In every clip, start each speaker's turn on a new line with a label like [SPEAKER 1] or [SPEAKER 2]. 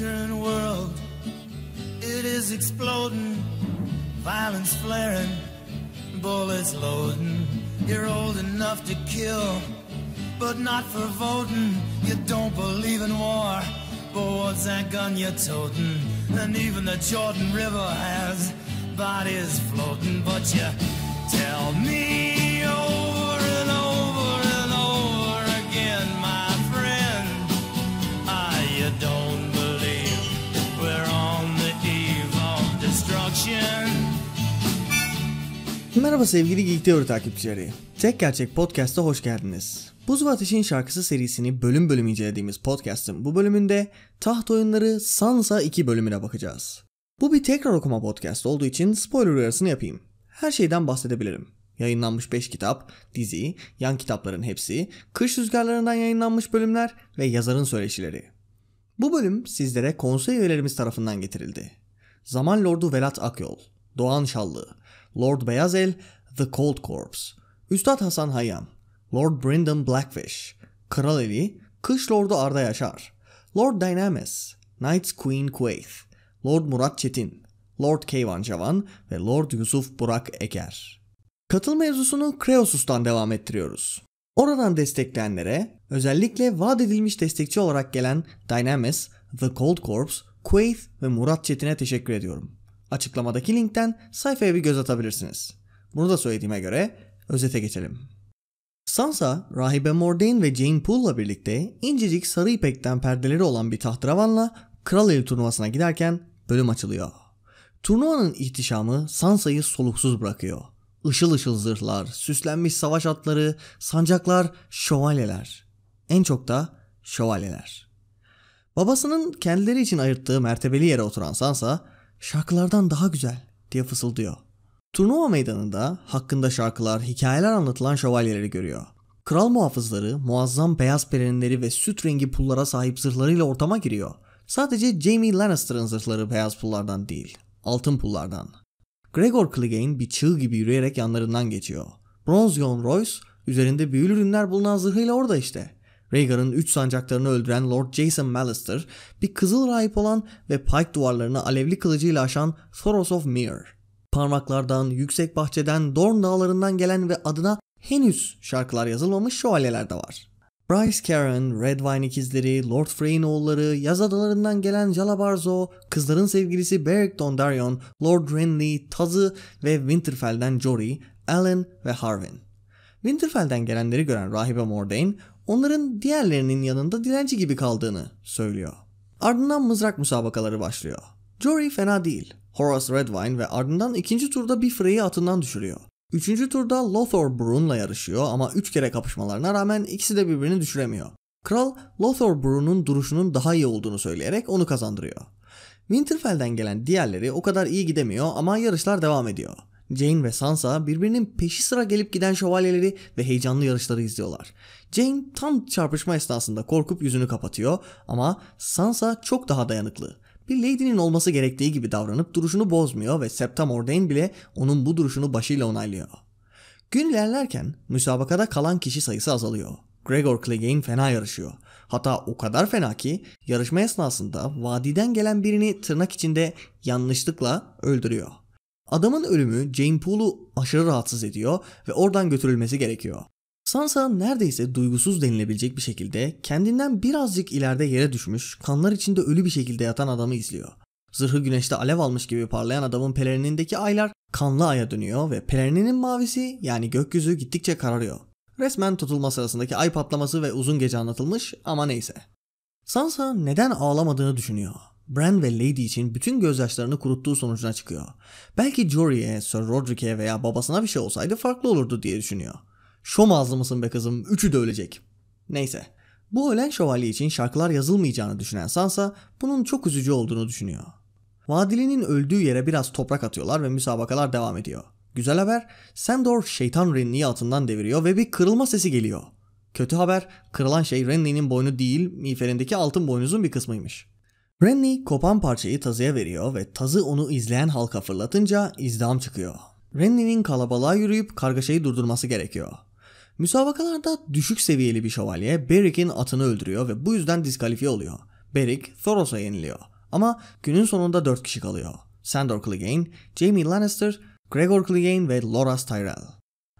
[SPEAKER 1] world, it is exploding, violence flaring, bullets loading. You're old enough to kill, but not for voting. You don't believe in war, but what's that gun you're toting? And even the Jordan River has bodies floating, but you tell me. Merhaba sevgili Geek Theory takipçileri. Tek Gerçek Podcast'a hoş geldiniz. Buz ve Ateş'in şarkısı serisini bölüm bölüm incelediğimiz podcast'ın bu bölümünde taht oyunları Sansa 2 bölümüne bakacağız. Bu bir tekrar okuma podcast olduğu için spoiler uyarısını yapayım. Her şeyden bahsedebilirim. Yayınlanmış 5 kitap, dizi, yan kitapların hepsi, kış rüzgarlarından yayınlanmış bölümler ve yazarın söyleşileri. Bu bölüm sizlere konsey üyelerimiz tarafından getirildi. Zaman Lordu Velat Akyol, Doğan Şallı, Lord Beyazel, The Cold Corps, Üstad Hasan Hayyam, Lord Brynden Blackfish, Kral Eli, Kış Lordu Arda Yaşar, Lord Dynamis, Knights Queen Quaith, Lord Murat Çetin, Lord Keyvan Cavan ve Lord Yusuf Burak Eker. Katıl mevzusunu Kreosus'tan devam ettiriyoruz. Oradan destekleyenlere özellikle vaat edilmiş destekçi olarak gelen Dynamis, The Cold Corps, Quaith ve Murat Çetin'e teşekkür ediyorum. Açıklamadaki linkten sayfaya bir göz atabilirsiniz. Bunu da söylediğime göre özete geçelim. Sansa, rahibe Mordain ve Jane Poole'la birlikte incecik sarı ipekten perdeleri olan bir tahtravanla Kral Eli turnuvasına giderken bölüm açılıyor. Turnuvanın ihtişamı Sansa'yı soluksuz bırakıyor. Işıl ışıl zırhlar, süslenmiş savaş atları, sancaklar, şövalyeler. En çok da şövalyeler. Babasının kendileri için ayırttığı mertebeli yere oturan Sansa, şarkılardan daha güzel diye fısıldıyor. Turnuva meydanında hakkında şarkılar, hikayeler anlatılan şövalyeleri görüyor. Kral muhafızları muazzam beyaz pelerinleri ve süt rengi pullara sahip zırhlarıyla ortama giriyor. Sadece Jaime Lannister'ın zırhları beyaz pullardan değil, altın pullardan. Gregor Clegane bir çığ gibi yürüyerek yanlarından geçiyor. Bronze Royce üzerinde büyülü ürünler bulunan zırhıyla orada işte. Rhaegar'ın üç sancaklarını öldüren Lord Jason Mallister, bir kızıl rahip olan ve Pike duvarlarını alevli kılıcıyla aşan Thoros of Myr. Parmaklardan, yüksek bahçeden, Dorn dağlarından gelen ve adına henüz şarkılar yazılmamış şövalyeler de var. Bryce Red Redwine ikizleri, Lord Frey'in oğulları, yaz adalarından gelen Jalabarzo, kızların sevgilisi Beric Dondarrion, Lord Renly, Tazı ve Winterfell'den Jory, Allen ve Harwin. Winterfell'den gelenleri gören rahibe Mordain, onların diğerlerinin yanında dilenci gibi kaldığını söylüyor. Ardından mızrak müsabakaları başlıyor. Jory fena değil. Horace Redwine ve ardından ikinci turda bir Frey'i atından düşürüyor. Üçüncü turda Lothar Brun'la yarışıyor ama üç kere kapışmalarına rağmen ikisi de birbirini düşüremiyor. Kral Lothar Brun'un duruşunun daha iyi olduğunu söyleyerek onu kazandırıyor. Winterfell'den gelen diğerleri o kadar iyi gidemiyor ama yarışlar devam ediyor. Jane ve Sansa birbirinin peşi sıra gelip giden şövalyeleri ve heyecanlı yarışları izliyorlar. Jane tam çarpışma esnasında korkup yüzünü kapatıyor ama Sansa çok daha dayanıklı. Bir lady'nin olması gerektiği gibi davranıp duruşunu bozmuyor ve Septa Ordain bile onun bu duruşunu başıyla onaylıyor. Gün ilerlerken müsabakada kalan kişi sayısı azalıyor. Gregor Clegane fena yarışıyor. Hatta o kadar fena ki yarışma esnasında vadiden gelen birini tırnak içinde yanlışlıkla öldürüyor. Adamın ölümü Jane Poole'u aşırı rahatsız ediyor ve oradan götürülmesi gerekiyor. Sansa neredeyse duygusuz denilebilecek bir şekilde kendinden birazcık ileride yere düşmüş, kanlar içinde ölü bir şekilde yatan adamı izliyor. Zırhı güneşte alev almış gibi parlayan adamın pelerinindeki aylar kanlı aya dönüyor ve pelerininin mavisi yani gökyüzü gittikçe kararıyor. Resmen tutulma sırasındaki ay patlaması ve uzun gece anlatılmış ama neyse. Sansa neden ağlamadığını düşünüyor. Bran ve Lady için bütün gözyaşlarını kuruttuğu sonucuna çıkıyor. Belki Jory'e, Sir Roderick'e veya babasına bir şey olsaydı farklı olurdu diye düşünüyor. Şom ağzlı mısın be kızım, üçü de ölecek. Neyse, bu ölen şövalye için şarkılar yazılmayacağını düşünen Sansa bunun çok üzücü olduğunu düşünüyor. Vadili'nin öldüğü yere biraz toprak atıyorlar ve müsabakalar devam ediyor. Güzel haber, Sandor şeytan Renly'i altından deviriyor ve bir kırılma sesi geliyor. Kötü haber, kırılan şey Renly'nin boynu değil, miğferindeki altın boynuzun bir kısmıymış. Renly kopan parçayı tazıya veriyor ve tazı onu izleyen halka fırlatınca izdam çıkıyor. Renly'nin kalabalığa yürüyüp kargaşayı durdurması gerekiyor. Müsabakalarda düşük seviyeli bir şövalye Beric'in atını öldürüyor ve bu yüzden diskalifiye oluyor. Beric Thoros'a yeniliyor ama günün sonunda 4 kişi kalıyor. Sandor Clegane, Jaime Lannister, Gregor Clegane ve Loras Tyrell.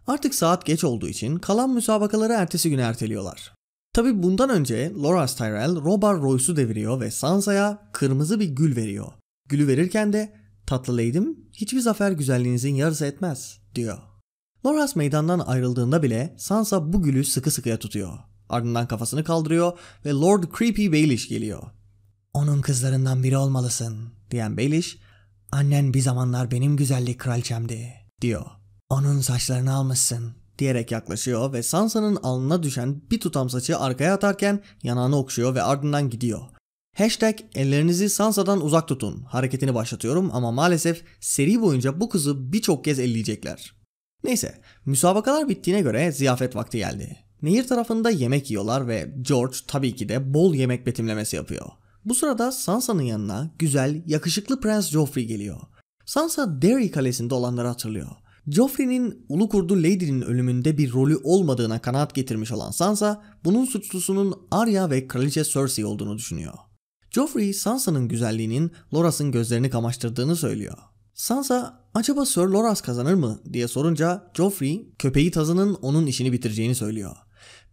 [SPEAKER 1] Artık saat geç olduğu için kalan müsabakaları ertesi güne erteliyorlar. Tabi bundan önce Loras Tyrell Robar Royce'u deviriyor ve Sansa'ya kırmızı bir gül veriyor. Gülü verirken de tatlı lady'm hiçbir zafer güzelliğinizin yarısı etmez diyor. Loras meydandan ayrıldığında bile Sansa bu gülü sıkı sıkıya tutuyor. Ardından kafasını kaldırıyor ve Lord Creepy Baelish geliyor. Onun kızlarından biri olmalısın diyen Baelish, annen bir zamanlar benim güzellik kraliçemdi diyor. Onun saçlarını almışsın diyerek yaklaşıyor ve Sansa'nın alnına düşen bir tutam saçı arkaya atarken yanağını okşuyor ve ardından gidiyor. Hashtag ellerinizi Sansa'dan uzak tutun hareketini başlatıyorum ama maalesef seri boyunca bu kızı birçok kez elleyecekler. Neyse müsabakalar bittiğine göre ziyafet vakti geldi. Nehir tarafında yemek yiyorlar ve George tabii ki de bol yemek betimlemesi yapıyor. Bu sırada Sansa'nın yanına güzel, yakışıklı Prens Joffrey geliyor. Sansa Derry kalesinde olanları hatırlıyor. Joffrey'nin ulu kurdu Lady'nin ölümünde bir rolü olmadığına kanaat getirmiş olan Sansa, bunun suçlusunun Arya ve Kraliçe Cersei olduğunu düşünüyor. Joffrey, Sansa'nın güzelliğinin Loras'ın gözlerini kamaştırdığını söylüyor. Sansa, acaba Sir Loras kazanır mı diye sorunca Joffrey, köpeği tazının onun işini bitireceğini söylüyor.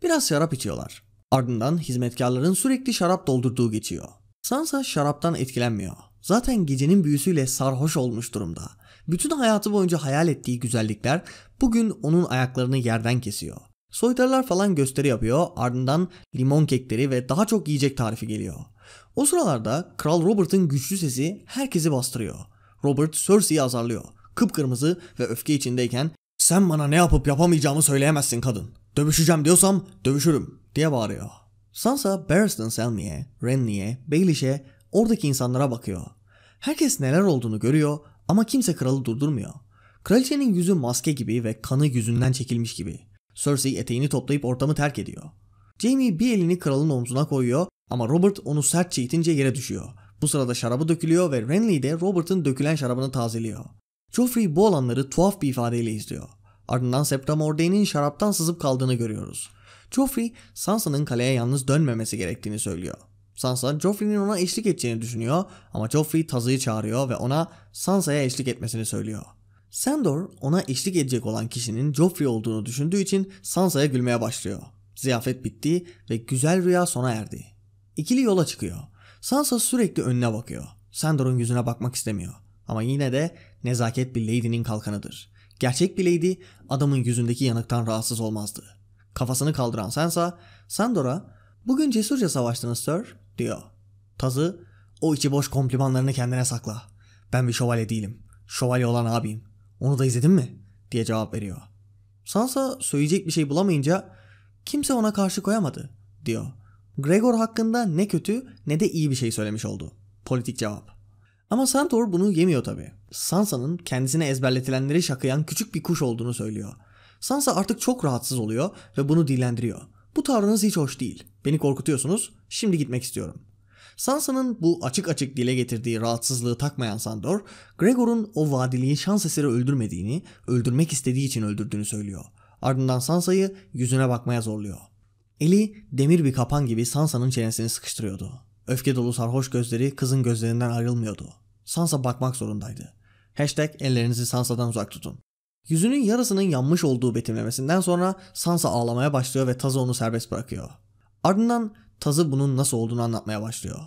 [SPEAKER 1] Biraz şarap içiyorlar. Ardından hizmetkarların sürekli şarap doldurduğu geçiyor. Sansa şaraptan etkilenmiyor. Zaten gecenin büyüsüyle sarhoş olmuş durumda bütün hayatı boyunca hayal ettiği güzellikler bugün onun ayaklarını yerden kesiyor. Soytarılar falan gösteri yapıyor ardından limon kekleri ve daha çok yiyecek tarifi geliyor. O sıralarda Kral Robert'ın güçlü sesi herkesi bastırıyor. Robert Cersei'yi azarlıyor. Kıpkırmızı ve öfke içindeyken sen bana ne yapıp yapamayacağımı söyleyemezsin kadın. Dövüşeceğim diyorsam dövüşürüm diye bağırıyor. Sansa Barristan Selmy'e, Renly'e, Baelish'e oradaki insanlara bakıyor. Herkes neler olduğunu görüyor ama kimse kralı durdurmuyor. Kraliçenin yüzü maske gibi ve kanı yüzünden çekilmiş gibi. Cersei eteğini toplayıp ortamı terk ediyor. Jaime bir elini kralın omzuna koyuyor ama Robert onu sertçe itince yere düşüyor. Bu sırada şarabı dökülüyor ve Renly de Robert'ın dökülen şarabını tazeliyor. Joffrey bu olanları tuhaf bir ifadeyle izliyor. Ardından Septamordain'in şaraptan sızıp kaldığını görüyoruz. Joffrey Sansa'nın kaleye yalnız dönmemesi gerektiğini söylüyor. Sansa Joffrey'nin ona eşlik edeceğini düşünüyor ama Joffrey Taz'ı çağırıyor ve ona Sansa'ya eşlik etmesini söylüyor. Sandor ona eşlik edecek olan kişinin Joffrey olduğunu düşündüğü için Sansa'ya gülmeye başlıyor. Ziyafet bitti ve güzel rüya sona erdi. İkili yola çıkıyor. Sansa sürekli önüne bakıyor. Sandor'un yüzüne bakmak istemiyor. Ama yine de nezaket bir lady'nin kalkanıdır. Gerçek bir lady adamın yüzündeki yanıktan rahatsız olmazdı. Kafasını kaldıran Sansa, Sandor'a ''Bugün cesurca savaştınız Sir, diyor. Tazı o içi boş komplimanlarını kendine sakla. Ben bir şövalye değilim. Şövalye olan abiyim. Onu da izledin mi? diye cevap veriyor. Sansa söyleyecek bir şey bulamayınca kimse ona karşı koyamadı diyor. Gregor hakkında ne kötü ne de iyi bir şey söylemiş oldu. Politik cevap. Ama Santor bunu yemiyor tabi. Sansa'nın kendisine ezberletilenleri şakıyan küçük bir kuş olduğunu söylüyor. Sansa artık çok rahatsız oluyor ve bunu dillendiriyor. Bu tavrınız hiç hoş değil. Beni korkutuyorsunuz. Şimdi gitmek istiyorum. Sansa'nın bu açık açık dile getirdiği rahatsızlığı takmayan Sandor, Gregor'un o vadiliyi şans eseri öldürmediğini, öldürmek istediği için öldürdüğünü söylüyor. Ardından Sansa'yı yüzüne bakmaya zorluyor. Eli demir bir kapan gibi Sansa'nın çenesini sıkıştırıyordu. Öfke dolu sarhoş gözleri kızın gözlerinden ayrılmıyordu. Sansa bakmak zorundaydı. Hashtag ellerinizi Sansa'dan uzak tutun. Yüzünün yarısının yanmış olduğu betimlemesinden sonra Sansa ağlamaya başlıyor ve Taza onu serbest bırakıyor. Ardından Tazı bunun nasıl olduğunu anlatmaya başlıyor.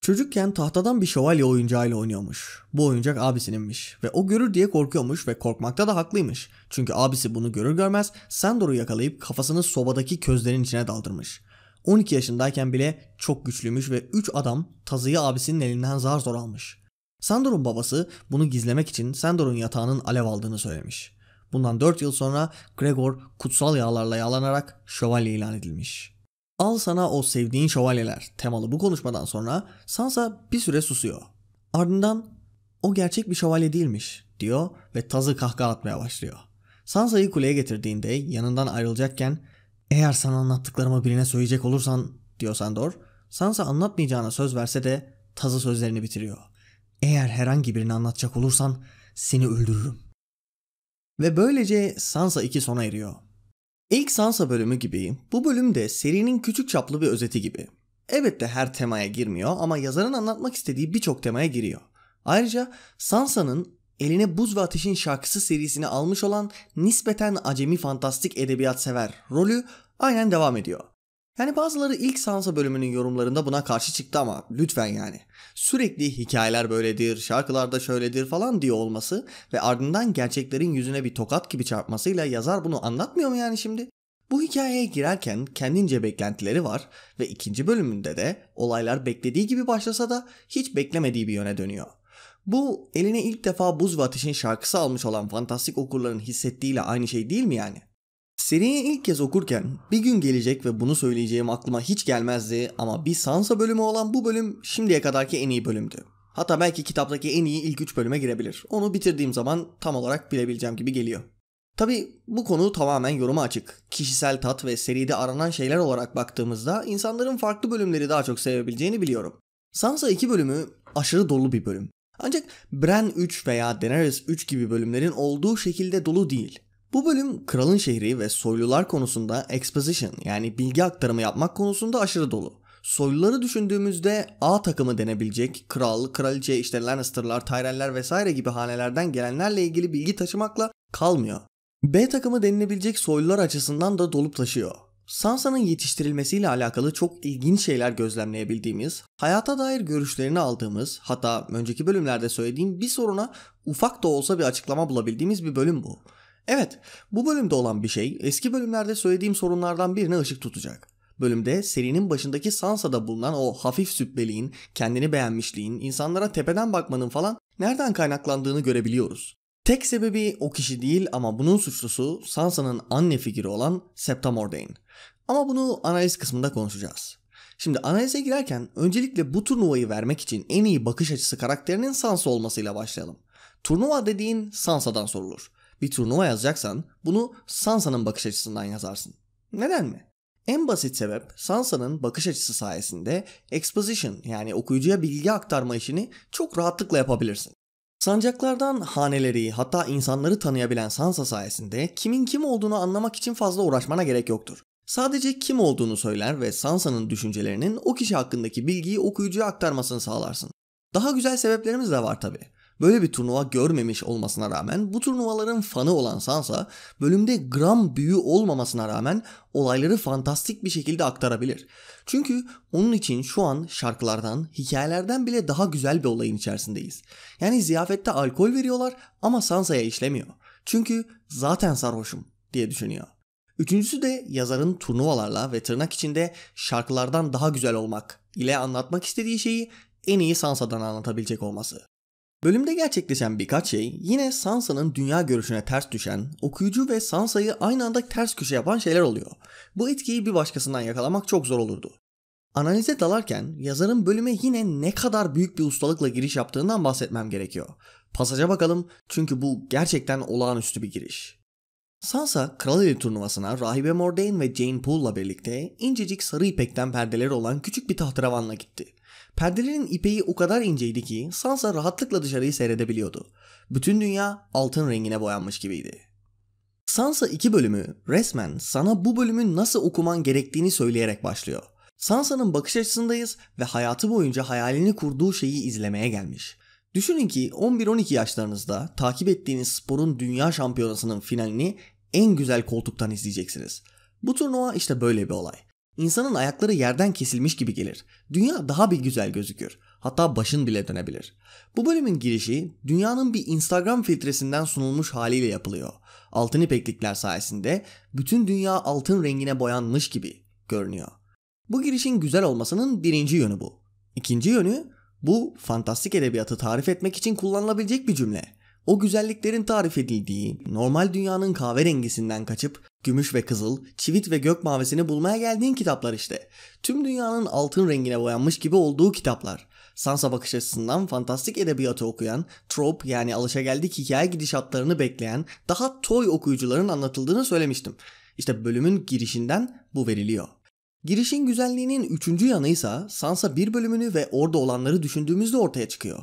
[SPEAKER 1] Çocukken tahtadan bir şövalye oyuncağıyla oynuyormuş. Bu oyuncak abisininmiş ve o görür diye korkuyormuş ve korkmakta da haklıymış. Çünkü abisi bunu görür görmez Sandor'u yakalayıp kafasını sobadaki közlerin içine daldırmış. 12 yaşındayken bile çok güçlüymüş ve 3 adam tazıyı abisinin elinden zar zor almış. Sandor'un babası bunu gizlemek için Sandor'un yatağının alev aldığını söylemiş. Bundan 4 yıl sonra Gregor kutsal yağlarla yağlanarak şövalye ilan edilmiş. Al sana o sevdiğin şövalyeler temalı bu konuşmadan sonra Sansa bir süre susuyor. Ardından o gerçek bir şövalye değilmiş diyor ve tazı kahkaha atmaya başlıyor. Sansa'yı kuleye getirdiğinde yanından ayrılacakken eğer sana anlattıklarımı birine söyleyecek olursan diyor Sandor. Sansa anlatmayacağına söz verse de tazı sözlerini bitiriyor. Eğer herhangi birini anlatacak olursan seni öldürürüm. Ve böylece Sansa 2 sona eriyor. İlk Sansa bölümü gibi bu bölüm de serinin küçük çaplı bir özeti gibi. Evet de her temaya girmiyor ama yazarın anlatmak istediği birçok temaya giriyor. Ayrıca Sansa'nın eline Buz ve Ateş'in şarkısı serisini almış olan nispeten acemi fantastik edebiyat sever rolü aynen devam ediyor. Yani bazıları ilk Sansa bölümünün yorumlarında buna karşı çıktı ama lütfen yani. Sürekli hikayeler böyledir, şarkılarda şöyledir falan diye olması ve ardından gerçeklerin yüzüne bir tokat gibi çarpmasıyla yazar bunu anlatmıyor mu yani şimdi? Bu hikayeye girerken kendince beklentileri var ve ikinci bölümünde de olaylar beklediği gibi başlasa da hiç beklemediği bir yöne dönüyor. Bu eline ilk defa Buz ve Ateş'in şarkısı almış olan fantastik okurların hissettiğiyle aynı şey değil mi yani? Seriyi ilk kez okurken bir gün gelecek ve bunu söyleyeceğim aklıma hiç gelmezdi ama bir Sansa bölümü olan bu bölüm şimdiye kadarki en iyi bölümdü. Hatta belki kitaptaki en iyi ilk 3 bölüme girebilir. Onu bitirdiğim zaman tam olarak bilebileceğim gibi geliyor. Tabi bu konu tamamen yoruma açık. Kişisel tat ve seride aranan şeyler olarak baktığımızda insanların farklı bölümleri daha çok sevebileceğini biliyorum. Sansa 2 bölümü aşırı dolu bir bölüm. Ancak Bran 3 veya Daenerys 3 gibi bölümlerin olduğu şekilde dolu değil. Bu bölüm kralın şehri ve soylular konusunda exposition yani bilgi aktarımı yapmak konusunda aşırı dolu. Soyluları düşündüğümüzde A takımı denebilecek kral, kraliçe, işte Lannister'lar, Tyrell'ler vesaire gibi hanelerden gelenlerle ilgili bilgi taşımakla kalmıyor. B takımı denilebilecek soylular açısından da dolup taşıyor. Sansa'nın yetiştirilmesiyle alakalı çok ilginç şeyler gözlemleyebildiğimiz, hayata dair görüşlerini aldığımız, hatta önceki bölümlerde söylediğim bir soruna ufak da olsa bir açıklama bulabildiğimiz bir bölüm bu. Evet, bu bölümde olan bir şey eski bölümlerde söylediğim sorunlardan birine ışık tutacak. Bölümde serinin başındaki Sansa'da bulunan o hafif sübbeliğin, kendini beğenmişliğin, insanlara tepeden bakmanın falan nereden kaynaklandığını görebiliyoruz. Tek sebebi o kişi değil ama bunun suçlusu Sansa'nın anne figürü olan Septa Mordain. Ama bunu analiz kısmında konuşacağız. Şimdi analize girerken öncelikle bu turnuvayı vermek için en iyi bakış açısı karakterinin Sansa olmasıyla başlayalım. Turnuva dediğin Sansa'dan sorulur bir turnuva yazacaksan bunu Sansa'nın bakış açısından yazarsın. Neden mi? En basit sebep Sansa'nın bakış açısı sayesinde exposition yani okuyucuya bilgi aktarma işini çok rahatlıkla yapabilirsin. Sancaklardan haneleri hatta insanları tanıyabilen Sansa sayesinde kimin kim olduğunu anlamak için fazla uğraşmana gerek yoktur. Sadece kim olduğunu söyler ve Sansa'nın düşüncelerinin o kişi hakkındaki bilgiyi okuyucuya aktarmasını sağlarsın. Daha güzel sebeplerimiz de var tabi. Böyle bir turnuva görmemiş olmasına rağmen bu turnuvaların fanı olan Sansa bölümde gram büyü olmamasına rağmen olayları fantastik bir şekilde aktarabilir. Çünkü onun için şu an şarkılardan, hikayelerden bile daha güzel bir olayın içerisindeyiz. Yani ziyafette alkol veriyorlar ama Sansa'ya işlemiyor. Çünkü zaten sarhoşum diye düşünüyor. Üçüncüsü de yazarın turnuvalarla ve tırnak içinde şarkılardan daha güzel olmak ile anlatmak istediği şeyi en iyi Sansa'dan anlatabilecek olması. Bölümde gerçekleşen birkaç şey yine Sansa'nın dünya görüşüne ters düşen, okuyucu ve Sansa'yı aynı anda ters köşe yapan şeyler oluyor. Bu etkiyi bir başkasından yakalamak çok zor olurdu. Analize dalarken yazarın bölüme yine ne kadar büyük bir ustalıkla giriş yaptığından bahsetmem gerekiyor. Pasaja bakalım çünkü bu gerçekten olağanüstü bir giriş. Sansa Kral Eli turnuvasına rahibe Mordain ve Jane Poole'la birlikte incecik sarı ipekten perdeleri olan küçük bir tahtıravanla gitti. Perdelerin ipeği o kadar inceydi ki Sansa rahatlıkla dışarıyı seyredebiliyordu. Bütün dünya altın rengine boyanmış gibiydi. Sansa 2 bölümü resmen sana bu bölümün nasıl okuman gerektiğini söyleyerek başlıyor. Sansa'nın bakış açısındayız ve hayatı boyunca hayalini kurduğu şeyi izlemeye gelmiş. Düşünün ki 11-12 yaşlarınızda takip ettiğiniz sporun dünya şampiyonasının finalini en güzel koltuktan izleyeceksiniz. Bu turnuva işte böyle bir olay. İnsanın ayakları yerden kesilmiş gibi gelir. Dünya daha bir güzel gözükür. Hatta başın bile dönebilir. Bu bölümün girişi dünyanın bir Instagram filtresinden sunulmuş haliyle yapılıyor. Altın ipeklikler sayesinde bütün dünya altın rengine boyanmış gibi görünüyor. Bu girişin güzel olmasının birinci yönü bu. İkinci yönü bu fantastik edebiyatı tarif etmek için kullanılabilecek bir cümle. O güzelliklerin tarif edildiği, normal dünyanın kahverengisinden kaçıp gümüş ve kızıl, çivit ve gök mavisini bulmaya geldiğin kitaplar işte. Tüm dünyanın altın rengine boyanmış gibi olduğu kitaplar. Sansa bakış açısından fantastik edebiyatı okuyan, trope yani alışageldik hikaye gidişatlarını bekleyen, daha toy okuyucuların anlatıldığını söylemiştim. İşte bölümün girişinden bu veriliyor. Girişin güzelliğinin üçüncü yanı ise Sansa bir bölümünü ve orada olanları düşündüğümüzde ortaya çıkıyor.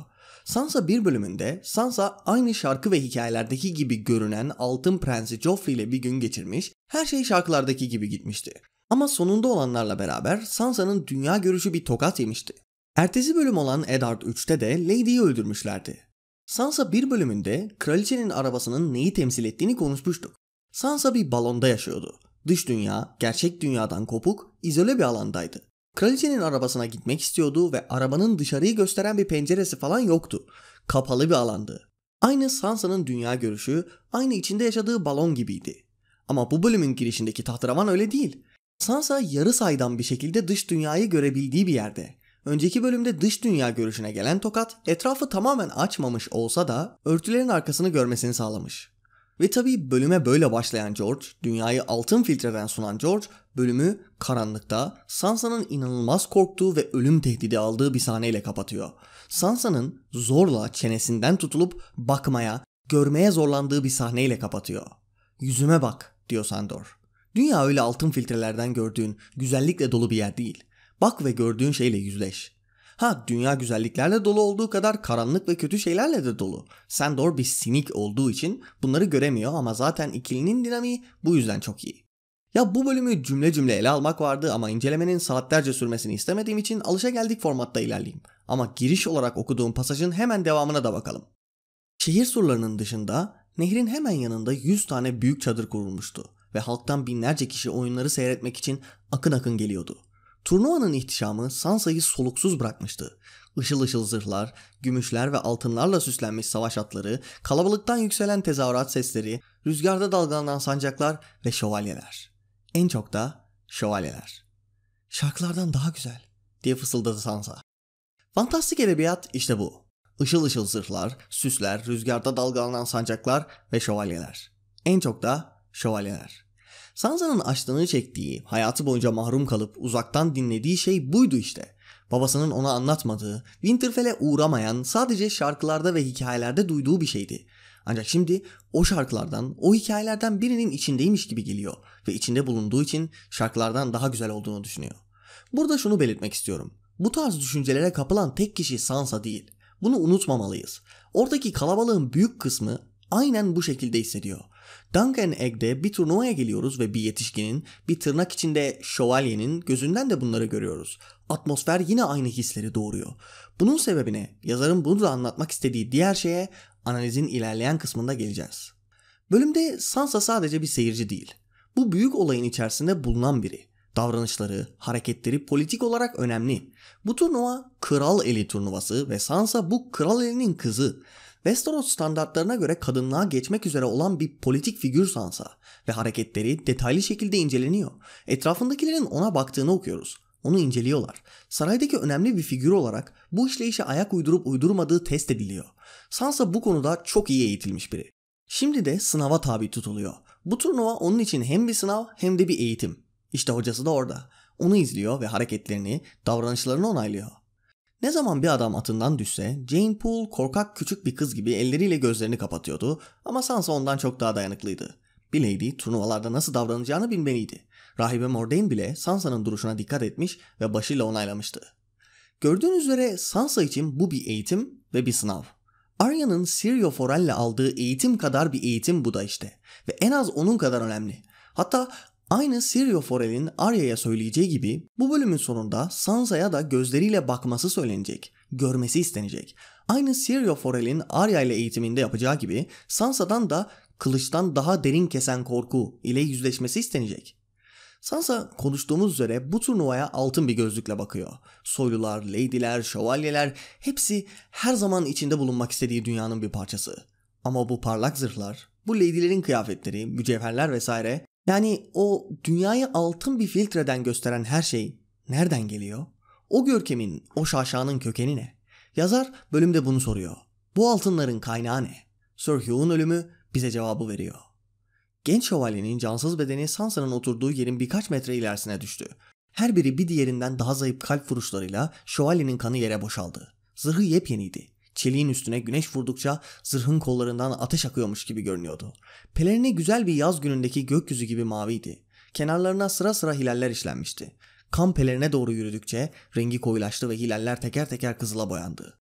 [SPEAKER 1] Sansa 1 bölümünde Sansa aynı şarkı ve hikayelerdeki gibi görünen Altın Prensi Joffrey ile bir gün geçirmiş, her şey şarkılardaki gibi gitmişti. Ama sonunda olanlarla beraber Sansa'nın dünya görüşü bir tokat yemişti. Ertesi bölüm olan Eddard 3'te de Lady'yi öldürmüşlerdi. Sansa 1 bölümünde kraliçenin arabasının neyi temsil ettiğini konuşmuştuk. Sansa bir balonda yaşıyordu. Dış dünya, gerçek dünyadan kopuk, izole bir alandaydı. Kraliçenin arabasına gitmek istiyordu ve arabanın dışarıyı gösteren bir penceresi falan yoktu. Kapalı bir alandı. Aynı Sansa'nın dünya görüşü, aynı içinde yaşadığı balon gibiydi. Ama bu bölümün girişindeki tahtıravan öyle değil. Sansa yarı saydam bir şekilde dış dünyayı görebildiği bir yerde. Önceki bölümde dış dünya görüşüne gelen tokat etrafı tamamen açmamış olsa da örtülerin arkasını görmesini sağlamış. Ve tabii bölüme böyle başlayan George, dünyayı altın filtreden sunan George, bölümü karanlıkta Sansa'nın inanılmaz korktuğu ve ölüm tehdidi aldığı bir sahneyle kapatıyor. Sansa'nın zorla çenesinden tutulup bakmaya, görmeye zorlandığı bir sahneyle kapatıyor. Yüzüme bak diyor Sandor. Dünya öyle altın filtrelerden gördüğün, güzellikle dolu bir yer değil. Bak ve gördüğün şeyle yüzleş. Ha dünya güzelliklerle dolu olduğu kadar karanlık ve kötü şeylerle de dolu. Sandor bir sinik olduğu için bunları göremiyor ama zaten ikilinin dinamiği bu yüzden çok iyi. Ya bu bölümü cümle cümle ele almak vardı ama incelemenin saatlerce sürmesini istemediğim için alışa geldik formatta ilerleyeyim. Ama giriş olarak okuduğum pasajın hemen devamına da bakalım. Şehir surlarının dışında nehrin hemen yanında 100 tane büyük çadır kurulmuştu ve halktan binlerce kişi oyunları seyretmek için akın akın geliyordu. Turnuvanın ihtişamı Sansa'yı soluksuz bırakmıştı. Işıl ışıl zırhlar, gümüşler ve altınlarla süslenmiş savaş atları, kalabalıktan yükselen tezahürat sesleri, rüzgarda dalgalanan sancaklar ve şövalyeler. En çok da şövalyeler. Şarkılardan daha güzel diye fısıldadı Sansa. Fantastik edebiyat işte bu. Işıl ışıl zırhlar, süsler, rüzgarda dalgalanan sancaklar ve şövalyeler. En çok da şövalyeler. Sansa'nın açlığını çektiği, hayatı boyunca mahrum kalıp uzaktan dinlediği şey buydu işte. Babasının ona anlatmadığı, Winterfell'e uğramayan sadece şarkılarda ve hikayelerde duyduğu bir şeydi. Ancak şimdi o şarkılardan, o hikayelerden birinin içindeymiş gibi geliyor ve içinde bulunduğu için şarkılardan daha güzel olduğunu düşünüyor. Burada şunu belirtmek istiyorum. Bu tarz düşüncelere kapılan tek kişi Sansa değil. Bunu unutmamalıyız. Oradaki kalabalığın büyük kısmı aynen bu şekilde hissediyor Duncan Egg'de bir turnuvaya geliyoruz ve bir yetişkinin, bir tırnak içinde şövalyenin gözünden de bunları görüyoruz. Atmosfer yine aynı hisleri doğuruyor. Bunun sebebine yazarın bunu da anlatmak istediği diğer şeye analizin ilerleyen kısmında geleceğiz. Bölümde Sansa sadece bir seyirci değil. Bu büyük olayın içerisinde bulunan biri. Davranışları, hareketleri politik olarak önemli. Bu turnuva kral eli turnuvası ve Sansa bu kral elinin kızı. Westeros standartlarına göre kadınlığa geçmek üzere olan bir politik figür Sansa ve hareketleri detaylı şekilde inceleniyor. Etrafındakilerin ona baktığını okuyoruz. Onu inceliyorlar. Saraydaki önemli bir figür olarak bu işleyişe ayak uydurup uydurmadığı test ediliyor. Sansa bu konuda çok iyi eğitilmiş biri. Şimdi de sınava tabi tutuluyor. Bu turnuva onun için hem bir sınav hem de bir eğitim. İşte hocası da orada. Onu izliyor ve hareketlerini, davranışlarını onaylıyor. Ne zaman bir adam atından düşse Jane Poole korkak küçük bir kız gibi elleriyle gözlerini kapatıyordu ama Sansa ondan çok daha dayanıklıydı. Bileydi lady turnuvalarda nasıl davranacağını bilmeliydi. Rahibe Mordain bile Sansa'nın duruşuna dikkat etmiş ve başıyla onaylamıştı. Gördüğünüz üzere Sansa için bu bir eğitim ve bir sınav. Arya'nın Sirio Forel'le aldığı eğitim kadar bir eğitim bu da işte. Ve en az onun kadar önemli. Hatta Aynı Sirio Forel'in Arya'ya söyleyeceği gibi bu bölümün sonunda Sansa'ya da gözleriyle bakması söylenecek, görmesi istenecek. Aynı Sirio Forel'in Arya ile eğitiminde yapacağı gibi Sansa'dan da kılıçtan daha derin kesen korku ile yüzleşmesi istenecek. Sansa konuştuğumuz üzere bu turnuvaya altın bir gözlükle bakıyor. Soylular, leydiler, şövalyeler hepsi her zaman içinde bulunmak istediği dünyanın bir parçası. Ama bu parlak zırhlar, bu leydilerin kıyafetleri, mücevherler vesaire yani o dünyayı altın bir filtreden gösteren her şey nereden geliyor? O görkemin, o şaşanın kökeni ne? Yazar bölümde bunu soruyor. Bu altınların kaynağı ne? Sir Hugh'un ölümü bize cevabı veriyor. Genç şövalyenin cansız bedeni Sansa'nın oturduğu yerin birkaç metre ilerisine düştü. Her biri bir diğerinden daha zayıf kalp vuruşlarıyla şövalyenin kanı yere boşaldı. Zırhı yepyeniydi. Çeliğin üstüne güneş vurdukça zırhın kollarından ateş akıyormuş gibi görünüyordu. Pelerini güzel bir yaz günündeki gökyüzü gibi maviydi. Kenarlarına sıra sıra hilaller işlenmişti. Kan pelerine doğru yürüdükçe rengi koyulaştı ve hilaller teker teker kızıla boyandı.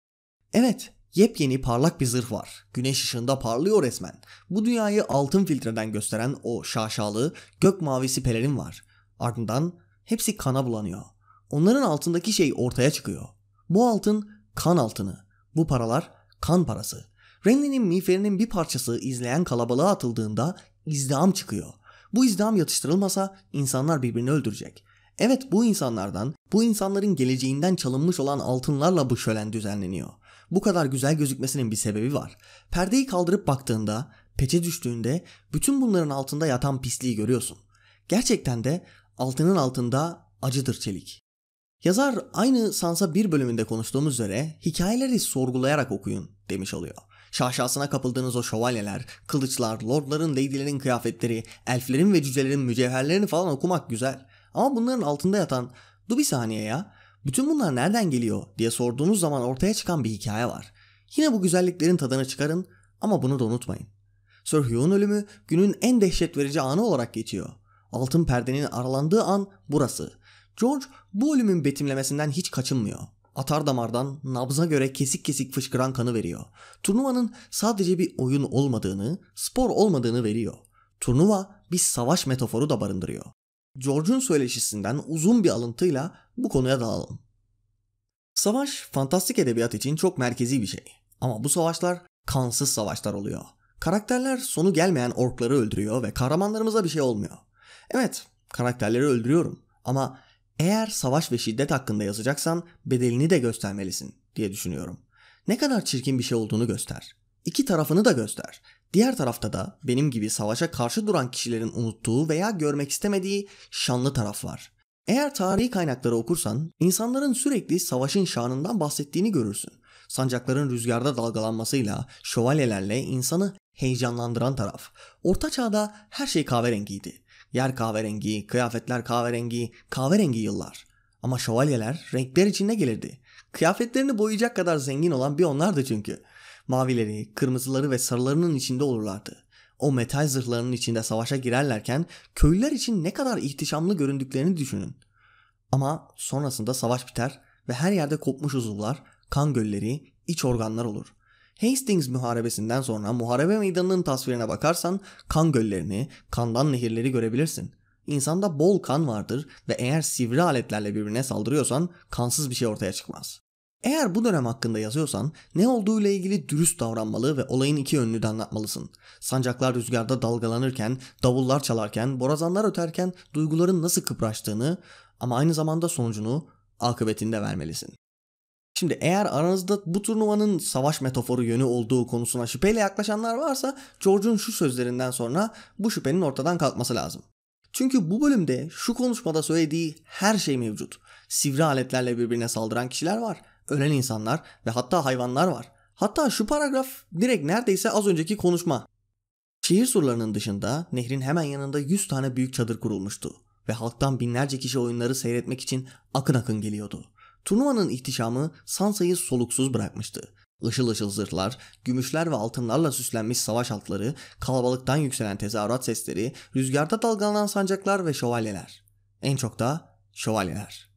[SPEAKER 1] Evet, yepyeni parlak bir zırh var. Güneş ışığında parlıyor resmen. Bu dünyayı altın filtreden gösteren o şaşalı gök mavisi pelerin var. Ardından hepsi kana bulanıyor. Onların altındaki şey ortaya çıkıyor. Bu altın kan altını. Bu paralar kan parası. Renly'nin miğferinin bir parçası izleyen kalabalığa atıldığında izdiham çıkıyor. Bu izdiham yatıştırılmasa insanlar birbirini öldürecek. Evet bu insanlardan, bu insanların geleceğinden çalınmış olan altınlarla bu şölen düzenleniyor. Bu kadar güzel gözükmesinin bir sebebi var. Perdeyi kaldırıp baktığında, peçe düştüğünde bütün bunların altında yatan pisliği görüyorsun. Gerçekten de altının altında acıdır çelik. Yazar aynı Sansa bir bölümünde konuştuğumuz üzere hikayeleri sorgulayarak okuyun demiş oluyor. Şaşasına kapıldığınız o şövalyeler, kılıçlar, lordların, ladylerin kıyafetleri, elflerin ve cücelerin mücevherlerini falan okumak güzel. Ama bunların altında yatan dur bir saniye ya bütün bunlar nereden geliyor diye sorduğunuz zaman ortaya çıkan bir hikaye var. Yine bu güzelliklerin tadını çıkarın ama bunu da unutmayın. Sir Hugh'un ölümü günün en dehşet verici anı olarak geçiyor. Altın perdenin aralandığı an burası. George bu ölümün betimlemesinden hiç kaçınmıyor. Atar damardan nabza göre kesik kesik fışkıran kanı veriyor. Turnuvanın sadece bir oyun olmadığını, spor olmadığını veriyor. Turnuva bir savaş metaforu da barındırıyor. George'un söyleşisinden uzun bir alıntıyla bu konuya dalalım. Savaş fantastik edebiyat için çok merkezi bir şey. Ama bu savaşlar kansız savaşlar oluyor. Karakterler sonu gelmeyen orkları öldürüyor ve kahramanlarımıza bir şey olmuyor. Evet, karakterleri öldürüyorum ama eğer savaş ve şiddet hakkında yazacaksan bedelini de göstermelisin diye düşünüyorum. Ne kadar çirkin bir şey olduğunu göster. İki tarafını da göster. Diğer tarafta da benim gibi savaşa karşı duran kişilerin unuttuğu veya görmek istemediği şanlı taraf var. Eğer tarihi kaynakları okursan insanların sürekli savaşın şanından bahsettiğini görürsün. Sancakların rüzgarda dalgalanmasıyla, şövalyelerle insanı heyecanlandıran taraf. Orta çağda her şey kahverengiydi. Yer kahverengi, kıyafetler kahverengi, kahverengi yıllar. Ama şövalyeler renkler içinde gelirdi. Kıyafetlerini boyayacak kadar zengin olan bir onlardı çünkü. Mavileri, kırmızıları ve sarılarının içinde olurlardı. O metal zırhlarının içinde savaşa girerlerken köylüler için ne kadar ihtişamlı göründüklerini düşünün. Ama sonrasında savaş biter ve her yerde kopmuş uzuvlar, kan gölleri, iç organlar olur. Hastings muharebesinden sonra muharebe meydanının tasvirine bakarsan kan göllerini, kandan nehirleri görebilirsin. İnsanda bol kan vardır ve eğer sivri aletlerle birbirine saldırıyorsan kansız bir şey ortaya çıkmaz. Eğer bu dönem hakkında yazıyorsan ne olduğuyla ilgili dürüst davranmalı ve olayın iki yönünü de anlatmalısın. Sancaklar rüzgarda dalgalanırken, davullar çalarken, borazanlar öterken duyguların nasıl kıpraştığını ama aynı zamanda sonucunu akıbetinde vermelisin. Şimdi eğer aranızda bu turnuvanın savaş metaforu yönü olduğu konusuna şüpheyle yaklaşanlar varsa George'un şu sözlerinden sonra bu şüphenin ortadan kalkması lazım. Çünkü bu bölümde şu konuşmada söylediği her şey mevcut. Sivri aletlerle birbirine saldıran kişiler var, ölen insanlar ve hatta hayvanlar var. Hatta şu paragraf direkt neredeyse az önceki konuşma. Şehir surlarının dışında nehrin hemen yanında 100 tane büyük çadır kurulmuştu ve halktan binlerce kişi oyunları seyretmek için akın akın geliyordu. Turnuvanın ihtişamı Sansa'yı soluksuz bırakmıştı. Işıl ışıl zırhlar, gümüşler ve altınlarla süslenmiş savaş altları, kalabalıktan yükselen tezahürat sesleri, rüzgarda dalgalanan sancaklar ve şövalyeler. En çok da şövalyeler.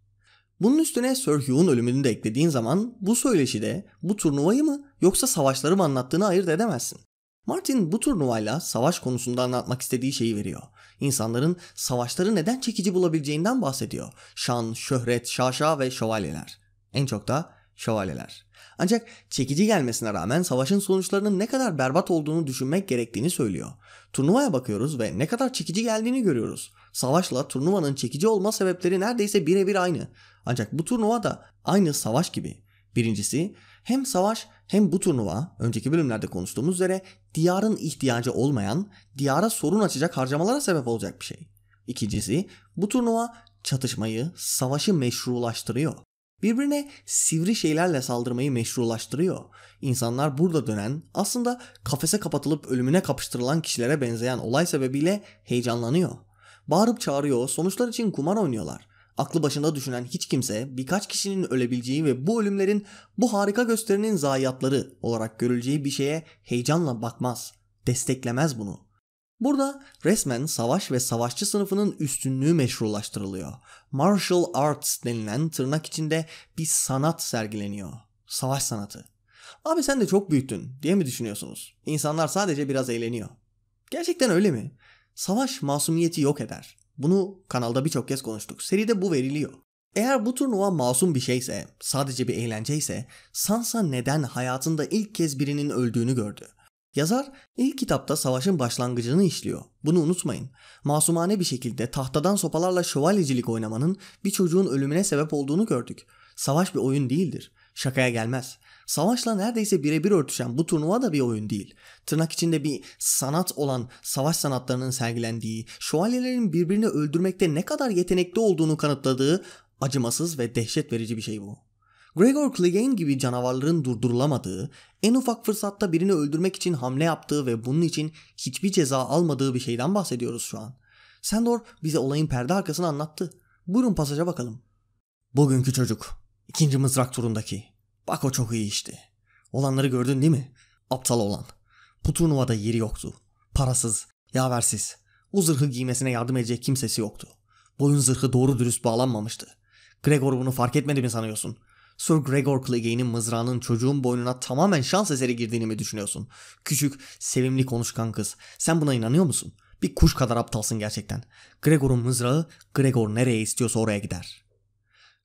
[SPEAKER 1] Bunun üstüne Sir Hugh'un ölümünü de eklediğin zaman bu söyleşi de bu turnuvayı mı yoksa savaşları mı anlattığını ayırt edemezsin. Martin bu turnuvayla savaş konusunda anlatmak istediği şeyi veriyor. İnsanların savaşları neden çekici bulabileceğinden bahsediyor. Şan, şöhret, şaşa ve şövalyeler. En çok da şövalyeler. Ancak çekici gelmesine rağmen savaşın sonuçlarının ne kadar berbat olduğunu düşünmek gerektiğini söylüyor. Turnuvaya bakıyoruz ve ne kadar çekici geldiğini görüyoruz. Savaşla turnuvanın çekici olma sebepleri neredeyse birebir aynı. Ancak bu turnuva da aynı savaş gibi. Birincisi hem savaş hem bu turnuva önceki bölümlerde konuştuğumuz üzere diyarın ihtiyacı olmayan, diyara sorun açacak harcamalara sebep olacak bir şey. İkincisi bu turnuva çatışmayı, savaşı meşrulaştırıyor. Birbirine sivri şeylerle saldırmayı meşrulaştırıyor. İnsanlar burada dönen, aslında kafese kapatılıp ölümüne kapıştırılan kişilere benzeyen olay sebebiyle heyecanlanıyor. Bağırıp çağırıyor, sonuçlar için kumar oynuyorlar. Aklı başında düşünen hiç kimse birkaç kişinin ölebileceği ve bu ölümlerin bu harika gösterinin zayiatları olarak görüleceği bir şeye heyecanla bakmaz, desteklemez bunu. Burada resmen savaş ve savaşçı sınıfının üstünlüğü meşrulaştırılıyor. Martial arts denilen tırnak içinde bir sanat sergileniyor. Savaş sanatı. Abi sen de çok büyüttün diye mi düşünüyorsunuz? İnsanlar sadece biraz eğleniyor. Gerçekten öyle mi? Savaş masumiyeti yok eder. Bunu kanalda birçok kez konuştuk. Seride bu veriliyor. Eğer bu turnuva masum bir şeyse, sadece bir eğlence ise, Sansa neden hayatında ilk kez birinin öldüğünü gördü? Yazar ilk kitapta savaşın başlangıcını işliyor. Bunu unutmayın. Masumane bir şekilde tahtadan sopalarla şövalyecilik oynamanın bir çocuğun ölümüne sebep olduğunu gördük. Savaş bir oyun değildir. Şakaya gelmez. Savaşla neredeyse birebir örtüşen bu turnuva da bir oyun değil. Tırnak içinde bir sanat olan savaş sanatlarının sergilendiği, şövalyelerin birbirini öldürmekte ne kadar yetenekli olduğunu kanıtladığı acımasız ve dehşet verici bir şey bu. Gregor Clegane gibi canavarların durdurulamadığı, en ufak fırsatta birini öldürmek için hamle yaptığı ve bunun için hiçbir ceza almadığı bir şeyden bahsediyoruz şu an. Sandor bize olayın perde arkasını anlattı. Buyurun pasaja bakalım. Bugünkü çocuk. ikinci mızrak turundaki. Bak o çok iyi işte. Olanları gördün değil mi? Aptal olan. Bu turnuvada yeri yoktu. Parasız, yaversiz. O zırhı giymesine yardım edecek kimsesi yoktu. Boyun zırhı doğru dürüst bağlanmamıştı. Gregor bunu fark etmedi mi sanıyorsun? Sir Gregor Clegane'in mızrağının çocuğun boynuna tamamen şans eseri girdiğini mi düşünüyorsun? Küçük, sevimli konuşkan kız. Sen buna inanıyor musun? Bir kuş kadar aptalsın gerçekten. Gregor'un mızrağı, Gregor nereye istiyorsa oraya gider.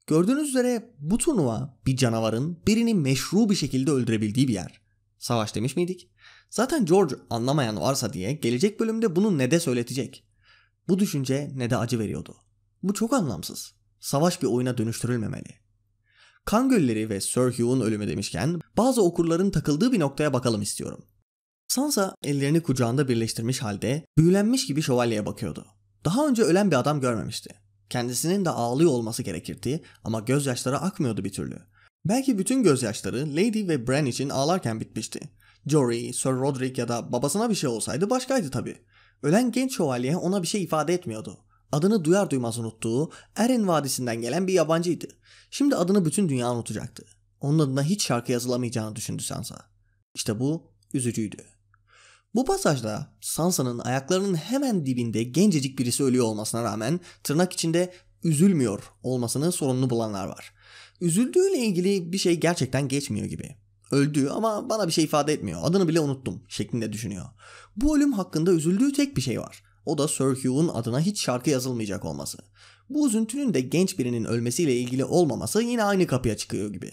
[SPEAKER 1] Gördüğünüz üzere bu turnuva bir canavarın birini meşru bir şekilde öldürebildiği bir yer. Savaş demiş miydik? Zaten George anlamayan varsa diye gelecek bölümde bunu ne de söyletecek. Bu düşünce ne de acı veriyordu. Bu çok anlamsız. Savaş bir oyuna dönüştürülmemeli. Kan gölleri ve Sir Hugh'un ölümü demişken bazı okurların takıldığı bir noktaya bakalım istiyorum. Sansa ellerini kucağında birleştirmiş halde büyülenmiş gibi şövalyeye bakıyordu. Daha önce ölen bir adam görmemişti. Kendisinin de ağlıyor olması gerekirdi ama gözyaşları akmıyordu bir türlü. Belki bütün gözyaşları Lady ve Bran için ağlarken bitmişti. Jory, Sir Roderick ya da babasına bir şey olsaydı başkaydı tabi. Ölen genç şövalye ona bir şey ifade etmiyordu. Adını duyar duymaz unuttuğu Eren Vadisi'nden gelen bir yabancıydı. Şimdi adını bütün dünya unutacaktı. Onun adına hiç şarkı yazılamayacağını düşündü Sansa. İşte bu üzücüydü. Bu pasajda Sansa'nın ayaklarının hemen dibinde gencecik birisi ölüyor olmasına rağmen tırnak içinde üzülmüyor olmasını sorunlu bulanlar var. Üzüldüğüyle ilgili bir şey gerçekten geçmiyor gibi. Öldü ama bana bir şey ifade etmiyor. Adını bile unuttum şeklinde düşünüyor. Bu ölüm hakkında üzüldüğü tek bir şey var. O da Sir Hugh'un adına hiç şarkı yazılmayacak olması. Bu üzüntünün de genç birinin ölmesiyle ilgili olmaması yine aynı kapıya çıkıyor gibi.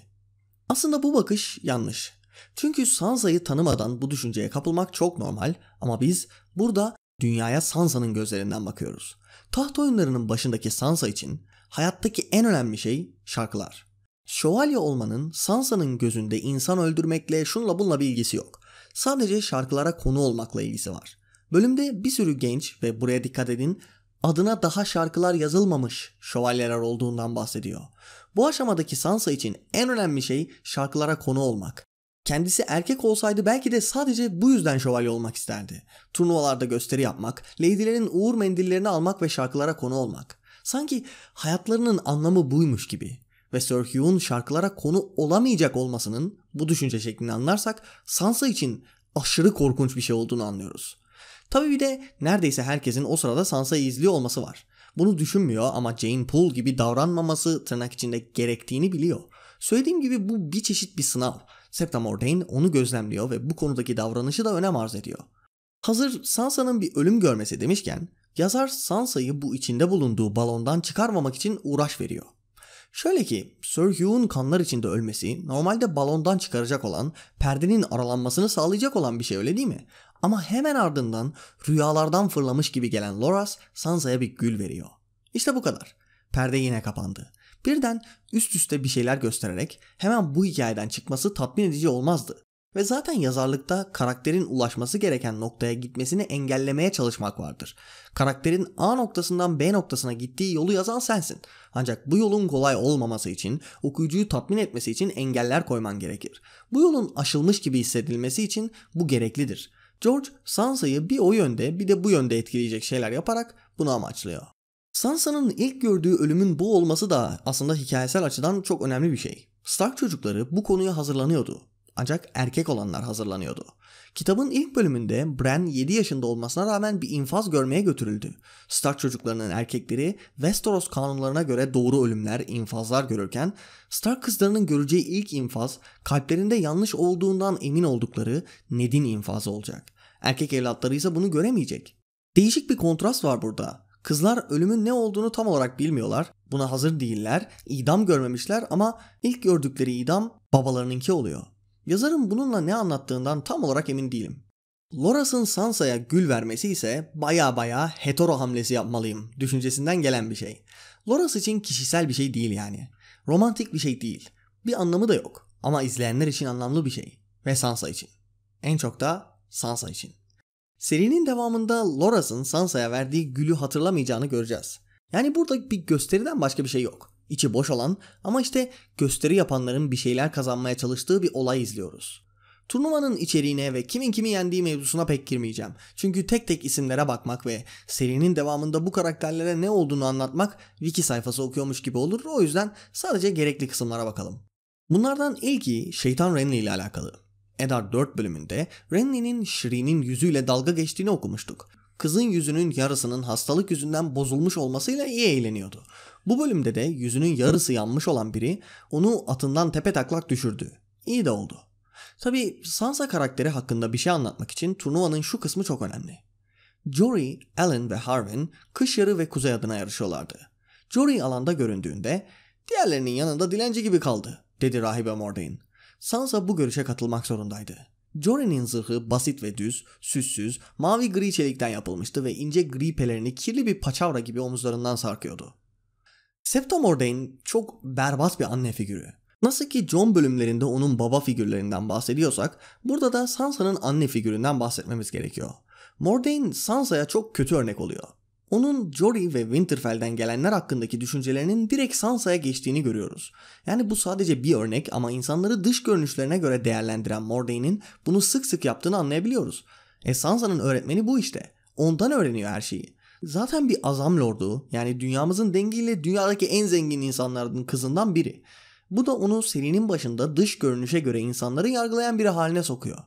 [SPEAKER 1] Aslında bu bakış yanlış. Çünkü Sansa'yı tanımadan bu düşünceye kapılmak çok normal ama biz burada dünyaya Sansa'nın gözlerinden bakıyoruz. Taht oyunlarının başındaki Sansa için hayattaki en önemli şey şarkılar. Şövalye olmanın Sansa'nın gözünde insan öldürmekle şunla bunla bir ilgisi yok. Sadece şarkılara konu olmakla ilgisi var. Bölümde bir sürü genç ve buraya dikkat edin adına daha şarkılar yazılmamış şövalyeler olduğundan bahsediyor. Bu aşamadaki Sansa için en önemli şey şarkılara konu olmak. Kendisi erkek olsaydı belki de sadece bu yüzden şövalye olmak isterdi. Turnuvalarda gösteri yapmak, leydilerin uğur mendillerini almak ve şarkılara konu olmak. Sanki hayatlarının anlamı buymuş gibi. Ve Sir Hugh'un şarkılara konu olamayacak olmasının bu düşünce şeklini anlarsak Sansa için aşırı korkunç bir şey olduğunu anlıyoruz. Tabi bir de neredeyse herkesin o sırada Sansa'yı izliyor olması var. Bunu düşünmüyor ama Jane Poole gibi davranmaması tırnak içinde gerektiğini biliyor. Söylediğim gibi bu bir çeşit bir sınav. Septa Mortain onu gözlemliyor ve bu konudaki davranışı da önem arz ediyor. Hazır Sansa'nın bir ölüm görmesi demişken yazar Sansa'yı bu içinde bulunduğu balondan çıkarmamak için uğraş veriyor. Şöyle ki Sir Hugh'un kanlar içinde ölmesi normalde balondan çıkaracak olan, perdenin aralanmasını sağlayacak olan bir şey öyle değil mi? Ama hemen ardından rüyalardan fırlamış gibi gelen Loras Sansa'ya bir gül veriyor. İşte bu kadar. Perde yine kapandı. Birden üst üste bir şeyler göstererek hemen bu hikayeden çıkması tatmin edici olmazdı. Ve zaten yazarlıkta karakterin ulaşması gereken noktaya gitmesini engellemeye çalışmak vardır. Karakterin A noktasından B noktasına gittiği yolu yazan sensin. Ancak bu yolun kolay olmaması için, okuyucuyu tatmin etmesi için engeller koyman gerekir. Bu yolun aşılmış gibi hissedilmesi için bu gereklidir. George Sansa'yı bir o yönde bir de bu yönde etkileyecek şeyler yaparak bunu amaçlıyor. Sansa'nın ilk gördüğü ölümün bu olması da aslında hikayesel açıdan çok önemli bir şey. Stark çocukları bu konuya hazırlanıyordu. Ancak erkek olanlar hazırlanıyordu. Kitabın ilk bölümünde Bran 7 yaşında olmasına rağmen bir infaz görmeye götürüldü. Stark çocuklarının erkekleri Westeros kanunlarına göre doğru ölümler, infazlar görürken Stark kızlarının göreceği ilk infaz kalplerinde yanlış olduğundan emin oldukları Ned'in infazı olacak. Erkek evlatları ise bunu göremeyecek. Değişik bir kontrast var burada. Kızlar ölümün ne olduğunu tam olarak bilmiyorlar. Buna hazır değiller. İdam görmemişler ama ilk gördükleri idam babalarınınki oluyor. Yazarın bununla ne anlattığından tam olarak emin değilim. Loras'ın Sansa'ya gül vermesi ise baya baya hetero hamlesi yapmalıyım düşüncesinden gelen bir şey. Loras için kişisel bir şey değil yani. Romantik bir şey değil. Bir anlamı da yok ama izleyenler için anlamlı bir şey ve Sansa için. En çok da Sansa için. Serinin devamında Loras'ın Sansa'ya verdiği gülü hatırlamayacağını göreceğiz. Yani burada bir gösteriden başka bir şey yok. İçi boş olan ama işte gösteri yapanların bir şeyler kazanmaya çalıştığı bir olay izliyoruz. Turnuvanın içeriğine ve kimin kimi yendiği mevzusuna pek girmeyeceğim. Çünkü tek tek isimlere bakmak ve serinin devamında bu karakterlere ne olduğunu anlatmak wiki sayfası okuyormuş gibi olur. O yüzden sadece gerekli kısımlara bakalım. Bunlardan ilki Şeytan Renly ile alakalı. Edar 4 bölümünde Renly'nin Shiri'nin yüzüyle dalga geçtiğini okumuştuk. Kızın yüzünün yarısının hastalık yüzünden bozulmuş olmasıyla iyi eğleniyordu. Bu bölümde de yüzünün yarısı yanmış olan biri onu atından tepe taklak düşürdü. İyi de oldu. Tabi Sansa karakteri hakkında bir şey anlatmak için turnuvanın şu kısmı çok önemli. Jory, Alan ve Harwin kış yarı ve kuzey adına yarışıyorlardı. Jory alanda göründüğünde diğerlerinin yanında dilenci gibi kaldı dedi rahibe Mordain. Sansa bu görüşe katılmak zorundaydı. Jorin'in zırhı basit ve düz, süssüz, mavi gri çelikten yapılmıştı ve ince gri pelerini kirli bir paçavra gibi omuzlarından sarkıyordu. Septa Mordain çok berbat bir anne figürü. Nasıl ki Jon bölümlerinde onun baba figürlerinden bahsediyorsak, burada da Sansa'nın anne figüründen bahsetmemiz gerekiyor. Mordain Sansa'ya çok kötü örnek oluyor onun Jory ve Winterfell'den gelenler hakkındaki düşüncelerinin direkt Sansa'ya geçtiğini görüyoruz. Yani bu sadece bir örnek ama insanları dış görünüşlerine göre değerlendiren Morday'nin bunu sık sık yaptığını anlayabiliyoruz. E Sansa'nın öğretmeni bu işte. Ondan öğreniyor her şeyi. Zaten bir azam lordu yani dünyamızın dengiyle dünyadaki en zengin insanların kızından biri. Bu da onu serinin başında dış görünüşe göre insanları yargılayan biri haline sokuyor.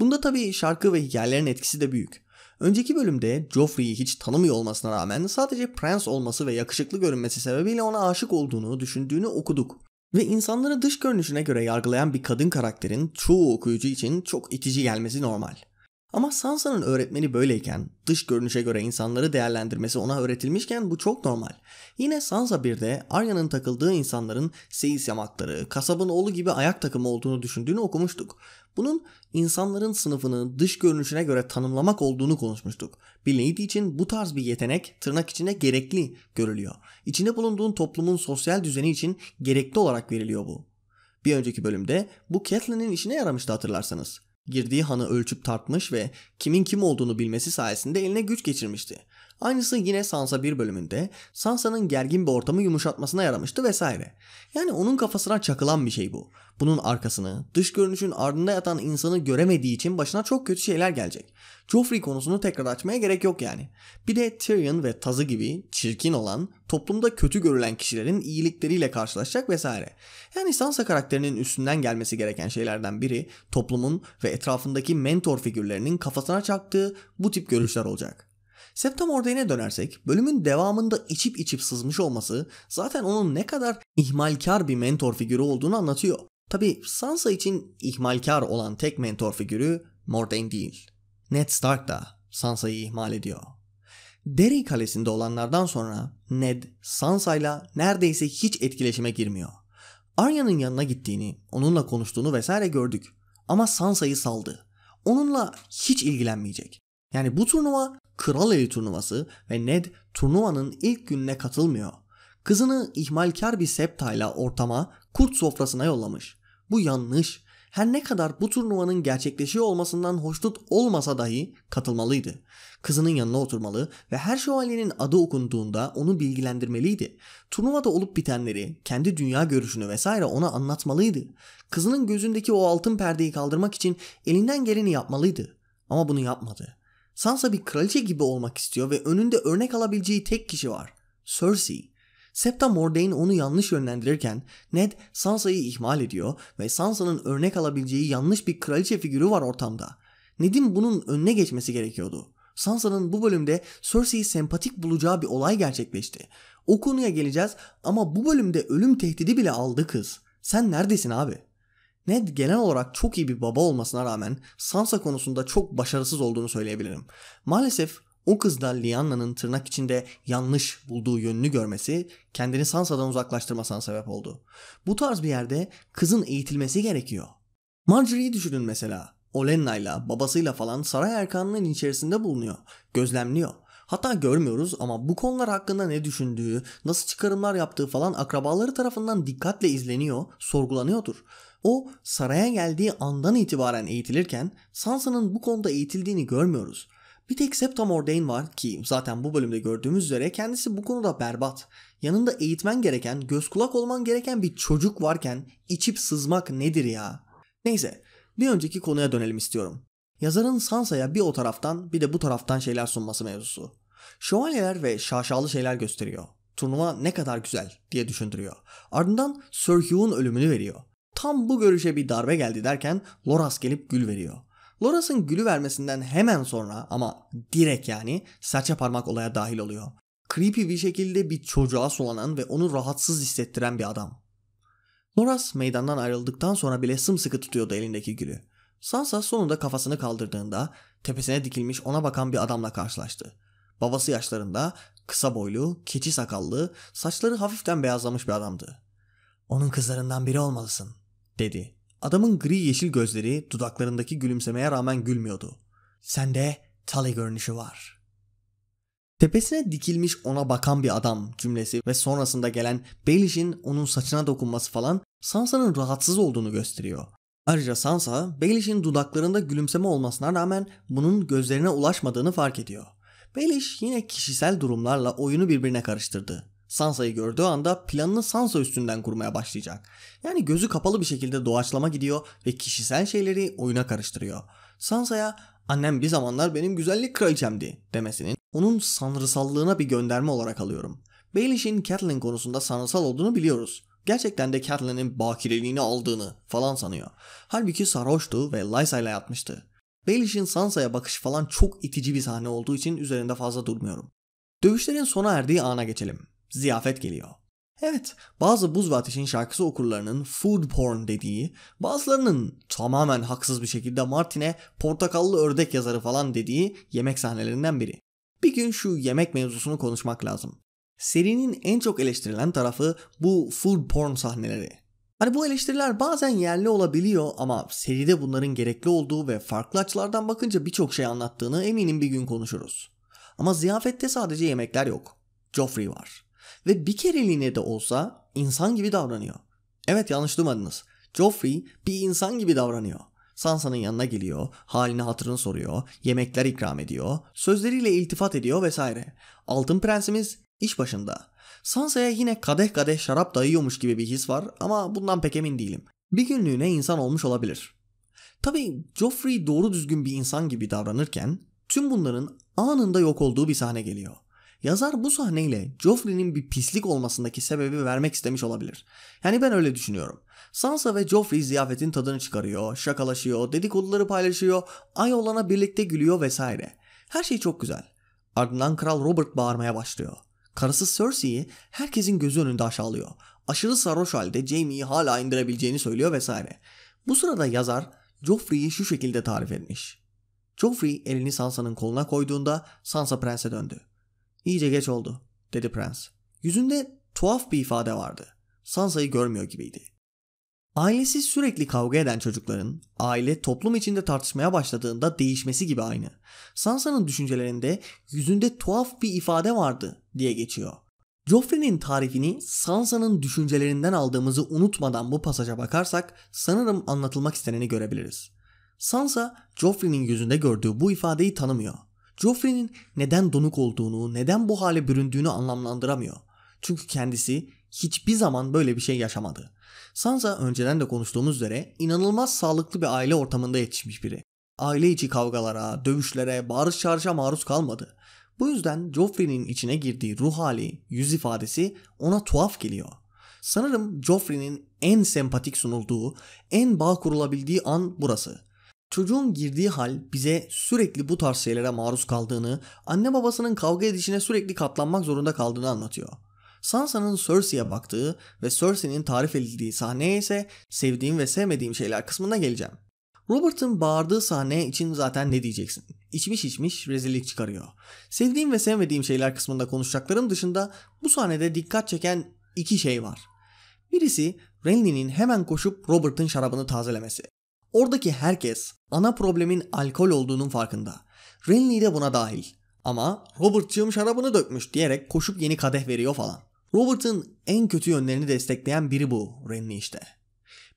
[SPEAKER 1] Bunda tabii şarkı ve hikayelerin etkisi de büyük. Önceki bölümde Joffrey'i hiç tanımıyor olmasına rağmen sadece prens olması ve yakışıklı görünmesi sebebiyle ona aşık olduğunu düşündüğünü okuduk. Ve insanları dış görünüşüne göre yargılayan bir kadın karakterin çoğu okuyucu için çok itici gelmesi normal. Ama Sansa'nın öğretmeni böyleyken, dış görünüşe göre insanları değerlendirmesi ona öğretilmişken bu çok normal. Yine Sansa 1'de Arya'nın takıldığı insanların seyis yamakları, kasabın oğlu gibi ayak takımı olduğunu düşündüğünü okumuştuk. Bunun insanların sınıfını dış görünüşüne göre tanımlamak olduğunu konuşmuştuk. Bir lady için bu tarz bir yetenek tırnak içinde gerekli görülüyor. İçinde bulunduğun toplumun sosyal düzeni için gerekli olarak veriliyor bu. Bir önceki bölümde bu Catelyn'in işine yaramıştı hatırlarsanız. Girdiği hanı ölçüp tartmış ve kimin kim olduğunu bilmesi sayesinde eline güç geçirmişti. Aynısı yine Sansa 1 bölümünde Sansa'nın gergin bir ortamı yumuşatmasına yaramıştı vesaire. Yani onun kafasına çakılan bir şey bu. Bunun arkasını, dış görünüşün ardında yatan insanı göremediği için başına çok kötü şeyler gelecek. Joffrey konusunu tekrar açmaya gerek yok yani. Bir de Tyrion ve Tazı gibi çirkin olan, toplumda kötü görülen kişilerin iyilikleriyle karşılaşacak vesaire. Yani Sansa karakterinin üstünden gelmesi gereken şeylerden biri toplumun ve etrafındaki mentor figürlerinin kafasına çaktığı bu tip görüşler olacak. Septem Orday'ne dönersek bölümün devamında içip içip sızmış olması zaten onun ne kadar ihmalkar bir mentor figürü olduğunu anlatıyor. Tabi Sansa için ihmalkar olan tek mentor figürü Mordain değil. Ned Stark da Sansa'yı ihmal ediyor. Derry Kalesi'nde olanlardan sonra Ned Sansa'yla neredeyse hiç etkileşime girmiyor. Arya'nın yanına gittiğini, onunla konuştuğunu vesaire gördük. Ama Sansa'yı saldı. Onunla hiç ilgilenmeyecek. Yani bu turnuva Kral Eli turnuvası ve Ned turnuvanın ilk gününe katılmıyor. Kızını ihmalkar bir septayla ortama kurt sofrasına yollamış. Bu yanlış. Her ne kadar bu turnuvanın gerçekleşiyor olmasından hoşnut olmasa dahi katılmalıydı. Kızının yanına oturmalı ve her şövalyenin adı okunduğunda onu bilgilendirmeliydi. Turnuvada olup bitenleri, kendi dünya görüşünü vesaire ona anlatmalıydı. Kızının gözündeki o altın perdeyi kaldırmak için elinden geleni yapmalıydı. Ama bunu yapmadı. Sansa bir kraliçe gibi olmak istiyor ve önünde örnek alabileceği tek kişi var. Cersei. Septa Mordain onu yanlış yönlendirirken Ned Sansa'yı ihmal ediyor ve Sansa'nın örnek alabileceği yanlış bir kraliçe figürü var ortamda. Ned'in bunun önüne geçmesi gerekiyordu. Sansa'nın bu bölümde Cersei'yi sempatik bulacağı bir olay gerçekleşti. O konuya geleceğiz ama bu bölümde ölüm tehdidi bile aldı kız. Sen neredesin abi?'' Ned genel olarak çok iyi bir baba olmasına rağmen Sansa konusunda çok başarısız olduğunu söyleyebilirim. Maalesef o kızda Lyanna'nın tırnak içinde yanlış bulduğu yönünü görmesi kendini Sansa'dan uzaklaştırmasına sebep oldu. Bu tarz bir yerde kızın eğitilmesi gerekiyor. Marjorie'yi düşünün mesela. Olenna'yla, babasıyla falan saray erkanının içerisinde bulunuyor, gözlemliyor. Hatta görmüyoruz ama bu konular hakkında ne düşündüğü, nasıl çıkarımlar yaptığı falan akrabaları tarafından dikkatle izleniyor, sorgulanıyordur. O saraya geldiği andan itibaren eğitilirken Sansa'nın bu konuda eğitildiğini görmüyoruz. Bir tek Septa Mordain var ki zaten bu bölümde gördüğümüz üzere kendisi bu konuda berbat. Yanında eğitmen gereken, göz kulak olman gereken bir çocuk varken içip sızmak nedir ya? Neyse bir önceki konuya dönelim istiyorum. Yazarın Sansa'ya bir o taraftan bir de bu taraftan şeyler sunması mevzusu. Şövalyeler ve şaşalı şeyler gösteriyor. Turnuva ne kadar güzel diye düşündürüyor. Ardından Sir Hugh'un ölümünü veriyor. Tam bu görüşe bir darbe geldi derken Loras gelip gül veriyor. Loras'ın gülü vermesinden hemen sonra ama direkt yani serçe parmak olaya dahil oluyor. Creepy bir şekilde bir çocuğa sulanan ve onu rahatsız hissettiren bir adam. Loras meydandan ayrıldıktan sonra bile sımsıkı tutuyordu elindeki gülü. Sansa sonunda kafasını kaldırdığında tepesine dikilmiş ona bakan bir adamla karşılaştı. Babası yaşlarında, kısa boylu, keçi sakallı, saçları hafiften beyazlamış bir adamdı. Onun kızlarından biri olmalısın dedi. Adamın gri yeşil gözleri dudaklarındaki gülümsemeye rağmen gülmüyordu. Sende tali görünüşü var. Tepesine dikilmiş ona bakan bir adam cümlesi ve sonrasında gelen Baelish'in onun saçına dokunması falan Sansa'nın rahatsız olduğunu gösteriyor. Ayrıca Sansa, Baelish'in dudaklarında gülümseme olmasına rağmen bunun gözlerine ulaşmadığını fark ediyor. Baelish yine kişisel durumlarla oyunu birbirine karıştırdı. Sansa'yı gördüğü anda planını Sansa üstünden kurmaya başlayacak. Yani gözü kapalı bir şekilde doğaçlama gidiyor ve kişisel şeyleri oyuna karıştırıyor. Sansa'ya annem bir zamanlar benim güzellik kraliçemdi demesinin onun sanrısallığına bir gönderme olarak alıyorum. Baelish'in Catelyn konusunda sanrısal olduğunu biliyoruz. Gerçekten de Catelyn'in bakireliğini aldığını falan sanıyor. Halbuki sarhoştu ve Lysa ile yatmıştı. Baelish'in Sansa'ya bakışı falan çok itici bir sahne olduğu için üzerinde fazla durmuyorum. Dövüşlerin sona erdiği ana geçelim ziyafet geliyor. Evet, bazı Buz ve Ateş'in şarkısı okurlarının food porn dediği, bazılarının tamamen haksız bir şekilde Martin'e portakallı ördek yazarı falan dediği yemek sahnelerinden biri. Bir gün şu yemek mevzusunu konuşmak lazım. Serinin en çok eleştirilen tarafı bu food porn sahneleri. Hani bu eleştiriler bazen yerli olabiliyor ama seride bunların gerekli olduğu ve farklı açılardan bakınca birçok şey anlattığını eminim bir gün konuşuruz. Ama ziyafette sadece yemekler yok. Joffrey var. Ve bir kereliğine de olsa insan gibi davranıyor. Evet yanlış duymadınız. Joffrey bir insan gibi davranıyor. Sansa'nın yanına geliyor, halini hatırını soruyor, yemekler ikram ediyor, sözleriyle iltifat ediyor vesaire. Altın Prensimiz iş başında. Sansa'ya yine kadeh kadeh şarap dayıyormuş gibi bir his var ama bundan pek emin değilim. Bir günlüğüne insan olmuş olabilir. Tabi Joffrey doğru düzgün bir insan gibi davranırken tüm bunların anında yok olduğu bir sahne geliyor. Yazar bu sahneyle Joffrey'nin bir pislik olmasındaki sebebi vermek istemiş olabilir. Yani ben öyle düşünüyorum. Sansa ve Joffrey ziyafetin tadını çıkarıyor, şakalaşıyor, dedikoduları paylaşıyor, ay olana birlikte gülüyor vesaire. Her şey çok güzel. Ardından Kral Robert bağırmaya başlıyor. Karısı Cersei'yi herkesin gözü önünde aşağılıyor. Aşırı sarhoş halde Jaime'yi hala indirebileceğini söylüyor vesaire. Bu sırada yazar Joffrey'i şu şekilde tarif etmiş. Joffrey elini Sansa'nın koluna koyduğunda Sansa prense döndü. İyice geç oldu dedi prens. Yüzünde tuhaf bir ifade vardı. Sansa'yı görmüyor gibiydi. Ailesi sürekli kavga eden çocukların aile toplum içinde tartışmaya başladığında değişmesi gibi aynı. Sansa'nın düşüncelerinde yüzünde tuhaf bir ifade vardı diye geçiyor. Joffrey'nin tarifini Sansa'nın düşüncelerinden aldığımızı unutmadan bu pasaja bakarsak sanırım anlatılmak isteneni görebiliriz. Sansa Joffrey'nin yüzünde gördüğü bu ifadeyi tanımıyor Joffrey'nin neden donuk olduğunu, neden bu hale büründüğünü anlamlandıramıyor. Çünkü kendisi hiçbir zaman böyle bir şey yaşamadı. Sansa önceden de konuştuğumuz üzere inanılmaz sağlıklı bir aile ortamında yetişmiş biri. Aile içi kavgalara, dövüşlere, bağırış çağrışa maruz kalmadı. Bu yüzden Joffrey'nin içine girdiği ruh hali, yüz ifadesi ona tuhaf geliyor. Sanırım Joffrey'nin en sempatik sunulduğu, en bağ kurulabildiği an burası. Çocuğun girdiği hal bize sürekli bu tarz şeylere maruz kaldığını, anne babasının kavga edişine sürekli katlanmak zorunda kaldığını anlatıyor. Sansa'nın Cersei'ye baktığı ve Cersei'nin tarif edildiği sahneye ise sevdiğim ve sevmediğim şeyler kısmına geleceğim. Robert'ın bağırdığı sahne için zaten ne diyeceksin? İçmiş içmiş rezillik çıkarıyor. Sevdiğim ve sevmediğim şeyler kısmında konuşacaklarım dışında bu sahnede dikkat çeken iki şey var. Birisi Renly'nin hemen koşup Robert'ın şarabını tazelemesi. Oradaki herkes ana problemin alkol olduğunun farkında. Renly de buna dahil. Ama Robert'cığım şarabını dökmüş diyerek koşup yeni kadeh veriyor falan. Robert'ın en kötü yönlerini destekleyen biri bu Renly işte.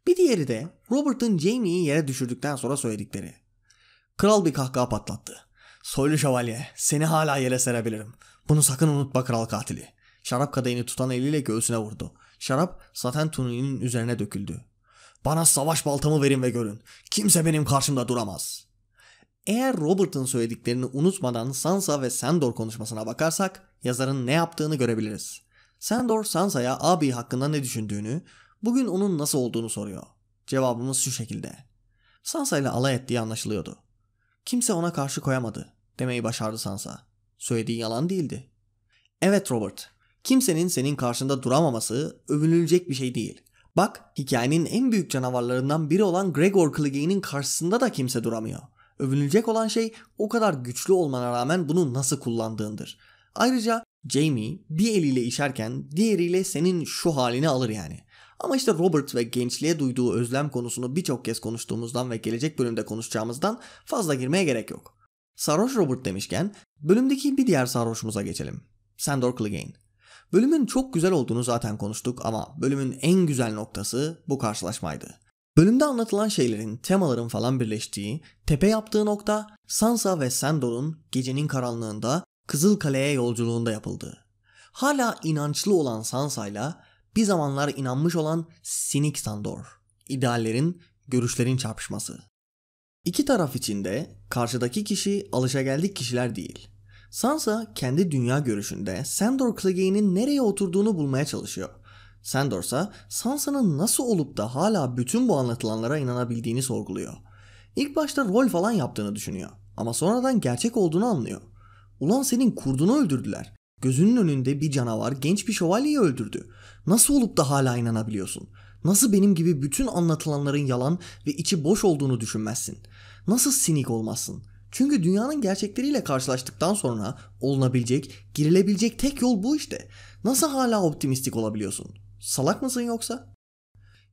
[SPEAKER 1] Bir diğeri de Robert'ın Jamie'yi yere düşürdükten sonra söyledikleri. Kral bir kahkaha patlattı. Soylu şövalye seni hala yere serebilirim. Bunu sakın unutma kral katili. Şarap kadehini tutan eliyle göğsüne vurdu. Şarap zaten Tuni'nin üzerine döküldü. Bana savaş baltamı verin ve görün. Kimse benim karşımda duramaz. Eğer Robert'ın söylediklerini unutmadan Sansa ve Sandor konuşmasına bakarsak yazarın ne yaptığını görebiliriz. Sandor Sansa'ya abi hakkında ne düşündüğünü, bugün onun nasıl olduğunu soruyor. Cevabımız şu şekilde. Sansa ile alay ettiği anlaşılıyordu. Kimse ona karşı koyamadı demeyi başardı Sansa. Söylediği yalan değildi. Evet Robert, kimsenin senin karşında duramaması övünülecek bir şey değil. Bak hikayenin en büyük canavarlarından biri olan Gregor Clegane'in karşısında da kimse duramıyor. Övünülecek olan şey o kadar güçlü olmana rağmen bunu nasıl kullandığındır. Ayrıca Jamie bir eliyle işerken diğeriyle senin şu halini alır yani. Ama işte Robert ve gençliğe duyduğu özlem konusunu birçok kez konuştuğumuzdan ve gelecek bölümde konuşacağımızdan fazla girmeye gerek yok. Sarhoş Robert demişken bölümdeki bir diğer sarhoşumuza geçelim. Sandor Clegane. Bölümün çok güzel olduğunu zaten konuştuk ama bölümün en güzel noktası bu karşılaşmaydı. Bölümde anlatılan şeylerin, temaların falan birleştiği, tepe yaptığı nokta Sansa ve Sandor'un gecenin karanlığında Kızıl Kale'ye yolculuğunda yapıldı. Hala inançlı olan Sansa ile bir zamanlar inanmış olan sinik Sandor, ideallerin, görüşlerin çarpışması. İki taraf için de karşıdaki kişi alışageldik kişiler değil. Sansa kendi dünya görüşünde Sandor Clegane'in nereye oturduğunu bulmaya çalışıyor. Sandor ise Sansa'nın nasıl olup da hala bütün bu anlatılanlara inanabildiğini sorguluyor. İlk başta rol falan yaptığını düşünüyor ama sonradan gerçek olduğunu anlıyor. Ulan senin kurdunu öldürdüler. Gözünün önünde bir canavar genç bir şövalyeyi öldürdü. Nasıl olup da hala inanabiliyorsun? Nasıl benim gibi bütün anlatılanların yalan ve içi boş olduğunu düşünmezsin? Nasıl sinik olmazsın? Çünkü dünyanın gerçekleriyle karşılaştıktan sonra olunabilecek, girilebilecek tek yol bu işte. Nasıl hala optimistik olabiliyorsun? Salak mısın yoksa?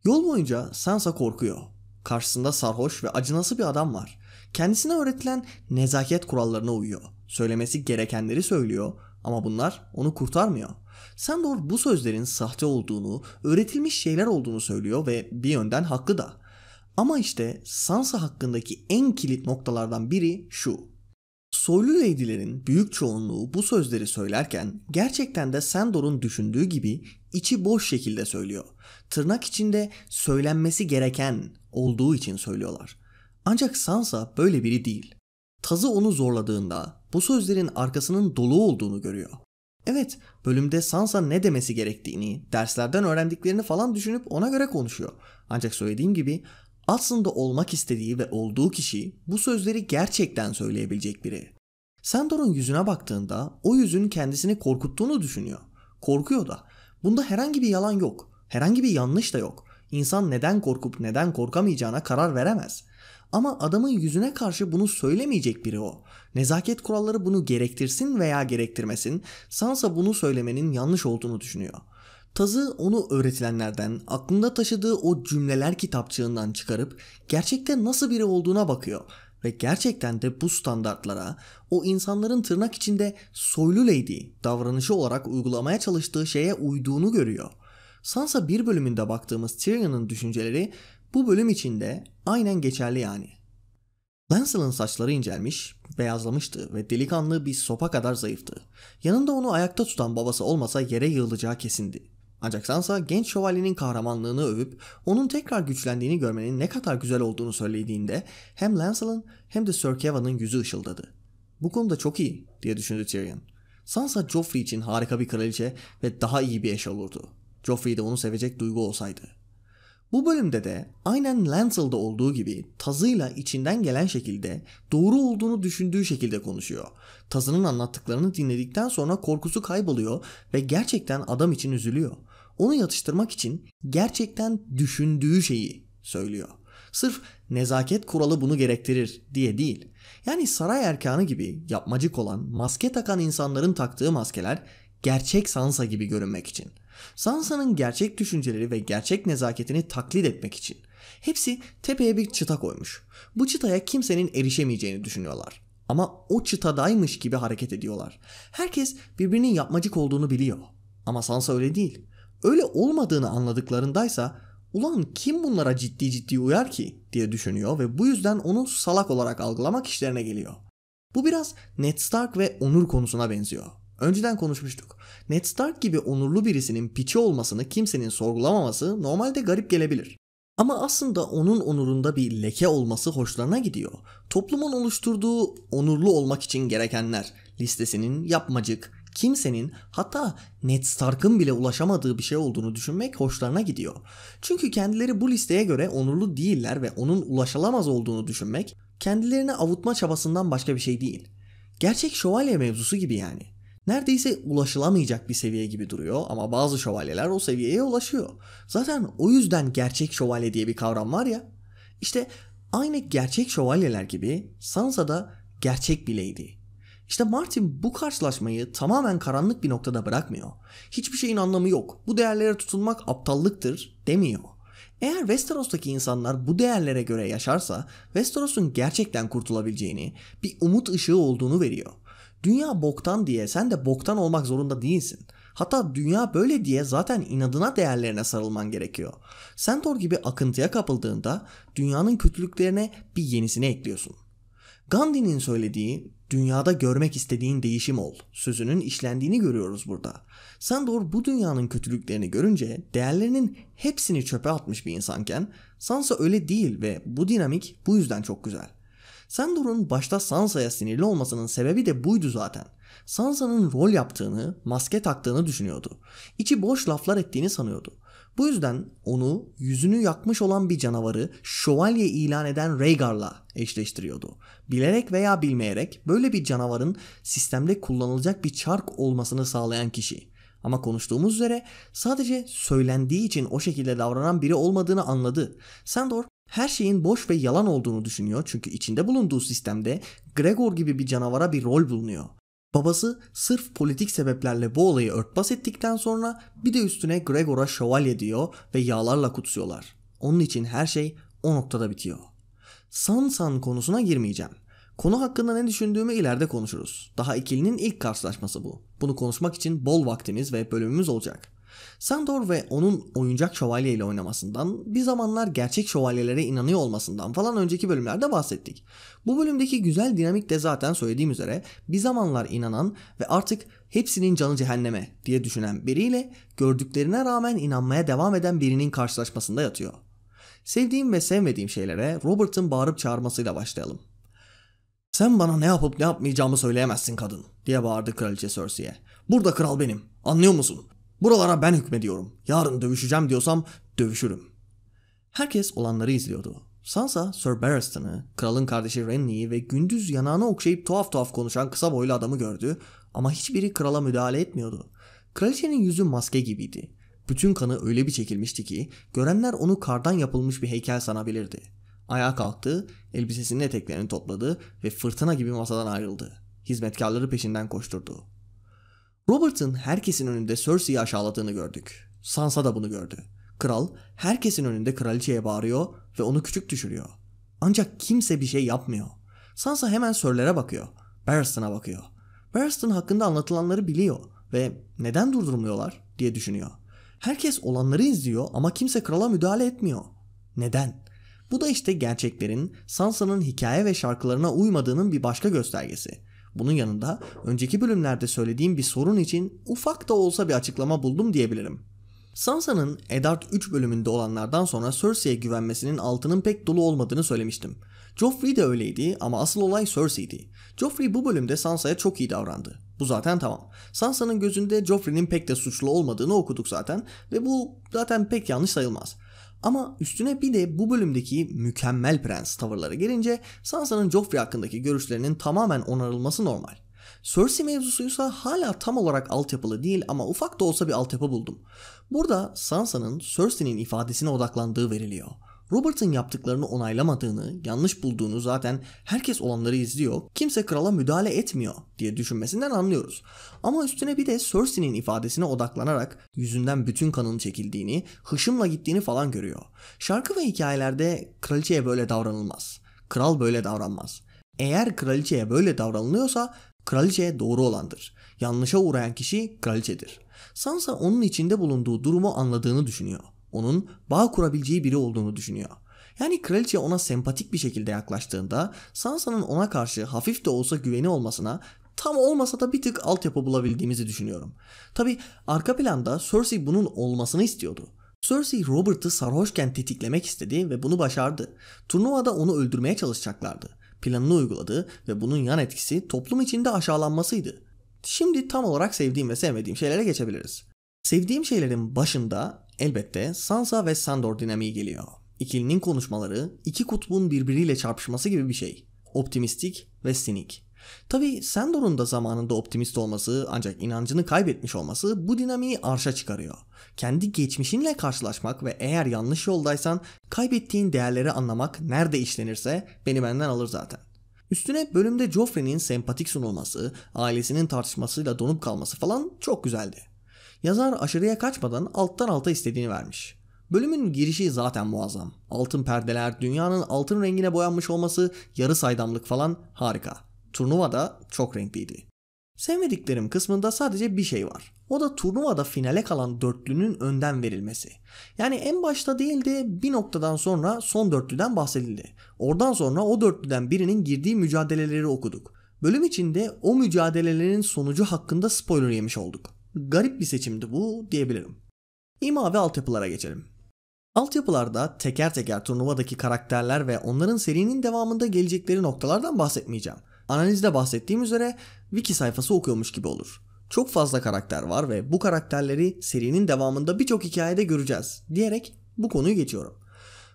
[SPEAKER 1] Yol boyunca Sansa korkuyor. Karşısında sarhoş ve acınası bir adam var. Kendisine öğretilen nezaket kurallarına uyuyor. Söylemesi gerekenleri söylüyor ama bunlar onu kurtarmıyor. Sandor bu sözlerin sahte olduğunu, öğretilmiş şeyler olduğunu söylüyor ve bir yönden haklı da. Ama işte Sansa hakkındaki en kilit noktalardan biri şu. Soylu Lady'lerin büyük çoğunluğu bu sözleri söylerken gerçekten de Sandor'un düşündüğü gibi içi boş şekilde söylüyor. Tırnak içinde söylenmesi gereken olduğu için söylüyorlar. Ancak Sansa böyle biri değil. Tazı onu zorladığında bu sözlerin arkasının dolu olduğunu görüyor. Evet, bölümde Sansa ne demesi gerektiğini, derslerden öğrendiklerini falan düşünüp ona göre konuşuyor. Ancak söylediğim gibi aslında olmak istediği ve olduğu kişi bu sözleri gerçekten söyleyebilecek biri. Sandor'un yüzüne baktığında o yüzün kendisini korkuttuğunu düşünüyor. Korkuyor da. Bunda herhangi bir yalan yok. Herhangi bir yanlış da yok. İnsan neden korkup neden korkamayacağına karar veremez. Ama adamın yüzüne karşı bunu söylemeyecek biri o. Nezaket kuralları bunu gerektirsin veya gerektirmesin, Sansa bunu söylemenin yanlış olduğunu düşünüyor. Tazı onu öğretilenlerden, aklında taşıdığı o cümleler kitapçığından çıkarıp gerçekte nasıl biri olduğuna bakıyor ve gerçekten de bu standartlara o insanların tırnak içinde soylu lady davranışı olarak uygulamaya çalıştığı şeye uyduğunu görüyor. Sansa bir bölümünde baktığımız Tyrion'un düşünceleri bu bölüm içinde aynen geçerli yani. Lancel'ın saçları incelmiş, beyazlamıştı ve delikanlı bir sopa kadar zayıftı. Yanında onu ayakta tutan babası olmasa yere yığılacağı kesindi. Ancak Sansa genç şövalyenin kahramanlığını övüp onun tekrar güçlendiğini görmenin ne kadar güzel olduğunu söylediğinde hem Lancel'ın hem de Sir Kevan'ın yüzü ışıldadı. Bu konuda çok iyi diye düşündü Tyrion. Sansa Joffrey için harika bir kraliçe ve daha iyi bir eş olurdu. Joffrey de onu sevecek duygu olsaydı. Bu bölümde de aynen Lancel'da olduğu gibi tazıyla içinden gelen şekilde doğru olduğunu düşündüğü şekilde konuşuyor. Tazının anlattıklarını dinledikten sonra korkusu kayboluyor ve gerçekten adam için üzülüyor onu yatıştırmak için gerçekten düşündüğü şeyi söylüyor. Sırf nezaket kuralı bunu gerektirir diye değil. Yani saray erkanı gibi yapmacık olan maske takan insanların taktığı maskeler gerçek Sansa gibi görünmek için. Sansa'nın gerçek düşünceleri ve gerçek nezaketini taklit etmek için. Hepsi tepeye bir çıta koymuş. Bu çıtaya kimsenin erişemeyeceğini düşünüyorlar. Ama o çıtadaymış gibi hareket ediyorlar. Herkes birbirinin yapmacık olduğunu biliyor. Ama Sansa öyle değil. Öyle olmadığını anladıklarındaysa ulan kim bunlara ciddi ciddi uyar ki diye düşünüyor ve bu yüzden onu salak olarak algılamak işlerine geliyor. Bu biraz Ned Stark ve onur konusuna benziyor. Önceden konuşmuştuk. Ned Stark gibi onurlu birisinin piçi olmasını kimsenin sorgulamaması normalde garip gelebilir. Ama aslında onun onurunda bir leke olması hoşlarına gidiyor. Toplumun oluşturduğu onurlu olmak için gerekenler listesinin yapmacık, kimsenin hatta Ned Stark'ın bile ulaşamadığı bir şey olduğunu düşünmek hoşlarına gidiyor. Çünkü kendileri bu listeye göre onurlu değiller ve onun ulaşılamaz olduğunu düşünmek kendilerini avutma çabasından başka bir şey değil. Gerçek şövalye mevzusu gibi yani. Neredeyse ulaşılamayacak bir seviye gibi duruyor ama bazı şövalyeler o seviyeye ulaşıyor. Zaten o yüzden gerçek şövalye diye bir kavram var ya. İşte aynı gerçek şövalyeler gibi Sansa da gerçek bir lady. İşte Martin bu karşılaşmayı tamamen karanlık bir noktada bırakmıyor. Hiçbir şeyin anlamı yok. Bu değerlere tutulmak aptallıktır demiyor. Eğer Westeros'taki insanlar bu değerlere göre yaşarsa Westeros'un gerçekten kurtulabileceğini, bir umut ışığı olduğunu veriyor. Dünya boktan diye sen de boktan olmak zorunda değilsin. Hatta dünya böyle diye zaten inadına değerlerine sarılman gerekiyor. Centaur gibi akıntıya kapıldığında dünyanın kötülüklerine bir yenisini ekliyorsun. Gandhi'nin söylediği dünyada görmek istediğin değişim ol sözünün işlendiğini görüyoruz burada. Sandor bu dünyanın kötülüklerini görünce değerlerinin hepsini çöpe atmış bir insanken Sansa öyle değil ve bu dinamik bu yüzden çok güzel. Sandor'un başta Sansa'ya sinirli olmasının sebebi de buydu zaten. Sansa'nın rol yaptığını, maske taktığını düşünüyordu. İçi boş laflar ettiğini sanıyordu. Bu yüzden onu yüzünü yakmış olan bir canavarı şövalye ilan eden Rhaegar'la eşleştiriyordu. Bilerek veya bilmeyerek böyle bir canavarın sistemde kullanılacak bir çark olmasını sağlayan kişi. Ama konuştuğumuz üzere sadece söylendiği için o şekilde davranan biri olmadığını anladı. Sandor her şeyin boş ve yalan olduğunu düşünüyor çünkü içinde bulunduğu sistemde Gregor gibi bir canavara bir rol bulunuyor. Babası sırf politik sebeplerle bu olayı örtbas ettikten sonra bir de üstüne Gregor'a şövalye diyor ve yağlarla kutsuyorlar. Onun için her şey o noktada bitiyor. San san konusuna girmeyeceğim. Konu hakkında ne düşündüğümü ileride konuşuruz. Daha ikilinin ilk karşılaşması bu. Bunu konuşmak için bol vaktimiz ve bölümümüz olacak. Sandor ve onun oyuncak şövalye ile oynamasından, bir zamanlar gerçek şövalyelere inanıyor olmasından falan önceki bölümlerde bahsettik. Bu bölümdeki güzel dinamik de zaten söylediğim üzere bir zamanlar inanan ve artık hepsinin canı cehenneme diye düşünen biriyle gördüklerine rağmen inanmaya devam eden birinin karşılaşmasında yatıyor. Sevdiğim ve sevmediğim şeylere Robert'ın bağırıp çağırmasıyla başlayalım. Sen bana ne yapıp ne yapmayacağımı söyleyemezsin kadın diye bağırdı kraliçe Cersei'ye. Burada kral benim. Anlıyor musun? Buralara ben hükmediyorum. Yarın dövüşeceğim diyorsam dövüşürüm. Herkes olanları izliyordu. Sansa, Sir Barristan'ı, kralın kardeşi Renly'i ve gündüz yanağını okşayıp tuhaf tuhaf konuşan kısa boylu adamı gördü ama hiçbiri krala müdahale etmiyordu. Kraliçenin yüzü maske gibiydi. Bütün kanı öyle bir çekilmişti ki görenler onu kardan yapılmış bir heykel sanabilirdi. Ayağa kalktı, elbisesinin eteklerini topladı ve fırtına gibi masadan ayrıldı. Hizmetkarları peşinden koşturdu. Robert'ın herkesin önünde Cersei'yi aşağıladığını gördük. Sansa da bunu gördü. Kral herkesin önünde kraliçeye bağırıyor ve onu küçük düşürüyor. Ancak kimse bir şey yapmıyor. Sansa hemen Sörler'e bakıyor. Barristan'a bakıyor. Barristan hakkında anlatılanları biliyor ve neden durdurmuyorlar diye düşünüyor. Herkes olanları izliyor ama kimse krala müdahale etmiyor. Neden? Bu da işte gerçeklerin Sansa'nın hikaye ve şarkılarına uymadığının bir başka göstergesi. Bunun yanında önceki bölümlerde söylediğim bir sorun için ufak da olsa bir açıklama buldum diyebilirim. Sansa'nın Eddard 3 bölümünde olanlardan sonra Cersei'ye güvenmesinin altının pek dolu olmadığını söylemiştim. Joffrey de öyleydi ama asıl olay Cersei'ydi. Joffrey bu bölümde Sansa'ya çok iyi davrandı. Bu zaten tamam. Sansa'nın gözünde Joffrey'nin pek de suçlu olmadığını okuduk zaten ve bu zaten pek yanlış sayılmaz. Ama üstüne bir de bu bölümdeki mükemmel prens tavırları gelince Sansa'nın Joffrey hakkındaki görüşlerinin tamamen onarılması normal. Cersei mevzusuysa hala tam olarak altyapılı değil ama ufak da olsa bir altyapı buldum. Burada Sansa'nın Cersei'nin ifadesine odaklandığı veriliyor. Robert'ın yaptıklarını onaylamadığını, yanlış bulduğunu zaten herkes olanları izliyor, kimse krala müdahale etmiyor diye düşünmesinden anlıyoruz. Ama üstüne bir de Cersei'nin ifadesine odaklanarak yüzünden bütün kanın çekildiğini, hışımla gittiğini falan görüyor. Şarkı ve hikayelerde kraliçeye böyle davranılmaz. Kral böyle davranmaz. Eğer kraliçeye böyle davranılıyorsa kraliçe doğru olandır. Yanlışa uğrayan kişi kraliçedir. Sansa onun içinde bulunduğu durumu anladığını düşünüyor onun bağ kurabileceği biri olduğunu düşünüyor. Yani kraliçe ona sempatik bir şekilde yaklaştığında Sansa'nın ona karşı hafif de olsa güveni olmasına tam olmasa da bir tık altyapı bulabildiğimizi düşünüyorum. Tabi arka planda Cersei bunun olmasını istiyordu. Cersei Robert'ı sarhoşken tetiklemek istedi ve bunu başardı. Turnuvada onu öldürmeye çalışacaklardı. Planını uyguladı ve bunun yan etkisi toplum içinde aşağılanmasıydı. Şimdi tam olarak sevdiğim ve sevmediğim şeylere geçebiliriz. Sevdiğim şeylerin başında Elbette Sansa ve Sandor dinamiği geliyor. İkilinin konuşmaları iki kutbun birbiriyle çarpışması gibi bir şey. Optimistik ve sinik. Tabi Sandor'un da zamanında optimist olması ancak inancını kaybetmiş olması bu dinamiği arşa çıkarıyor. Kendi geçmişinle karşılaşmak ve eğer yanlış yoldaysan kaybettiğin değerleri anlamak nerede işlenirse beni benden alır zaten. Üstüne bölümde Joffrey'nin sempatik sunulması, ailesinin tartışmasıyla donup kalması falan çok güzeldi. Yazar aşırıya kaçmadan alttan alta istediğini vermiş. Bölümün girişi zaten muazzam. Altın perdeler, dünyanın altın rengine boyanmış olması, yarı saydamlık falan harika. Turnuva da çok renkliydi. Sevmediklerim kısmında sadece bir şey var. O da turnuvada finale kalan dörtlünün önden verilmesi. Yani en başta değil de bir noktadan sonra son dörtlüden bahsedildi. Oradan sonra o dörtlüden birinin girdiği mücadeleleri okuduk. Bölüm içinde o mücadelelerin sonucu hakkında spoiler yemiş olduk. Garip bir seçimdi bu diyebilirim. İma ve altyapılara geçelim. Altyapılarda teker teker turnuvadaki karakterler ve onların serinin devamında gelecekleri noktalardan bahsetmeyeceğim. Analizde bahsettiğim üzere wiki sayfası okuyormuş gibi olur. Çok fazla karakter var ve bu karakterleri serinin devamında birçok hikayede göreceğiz diyerek bu konuyu geçiyorum.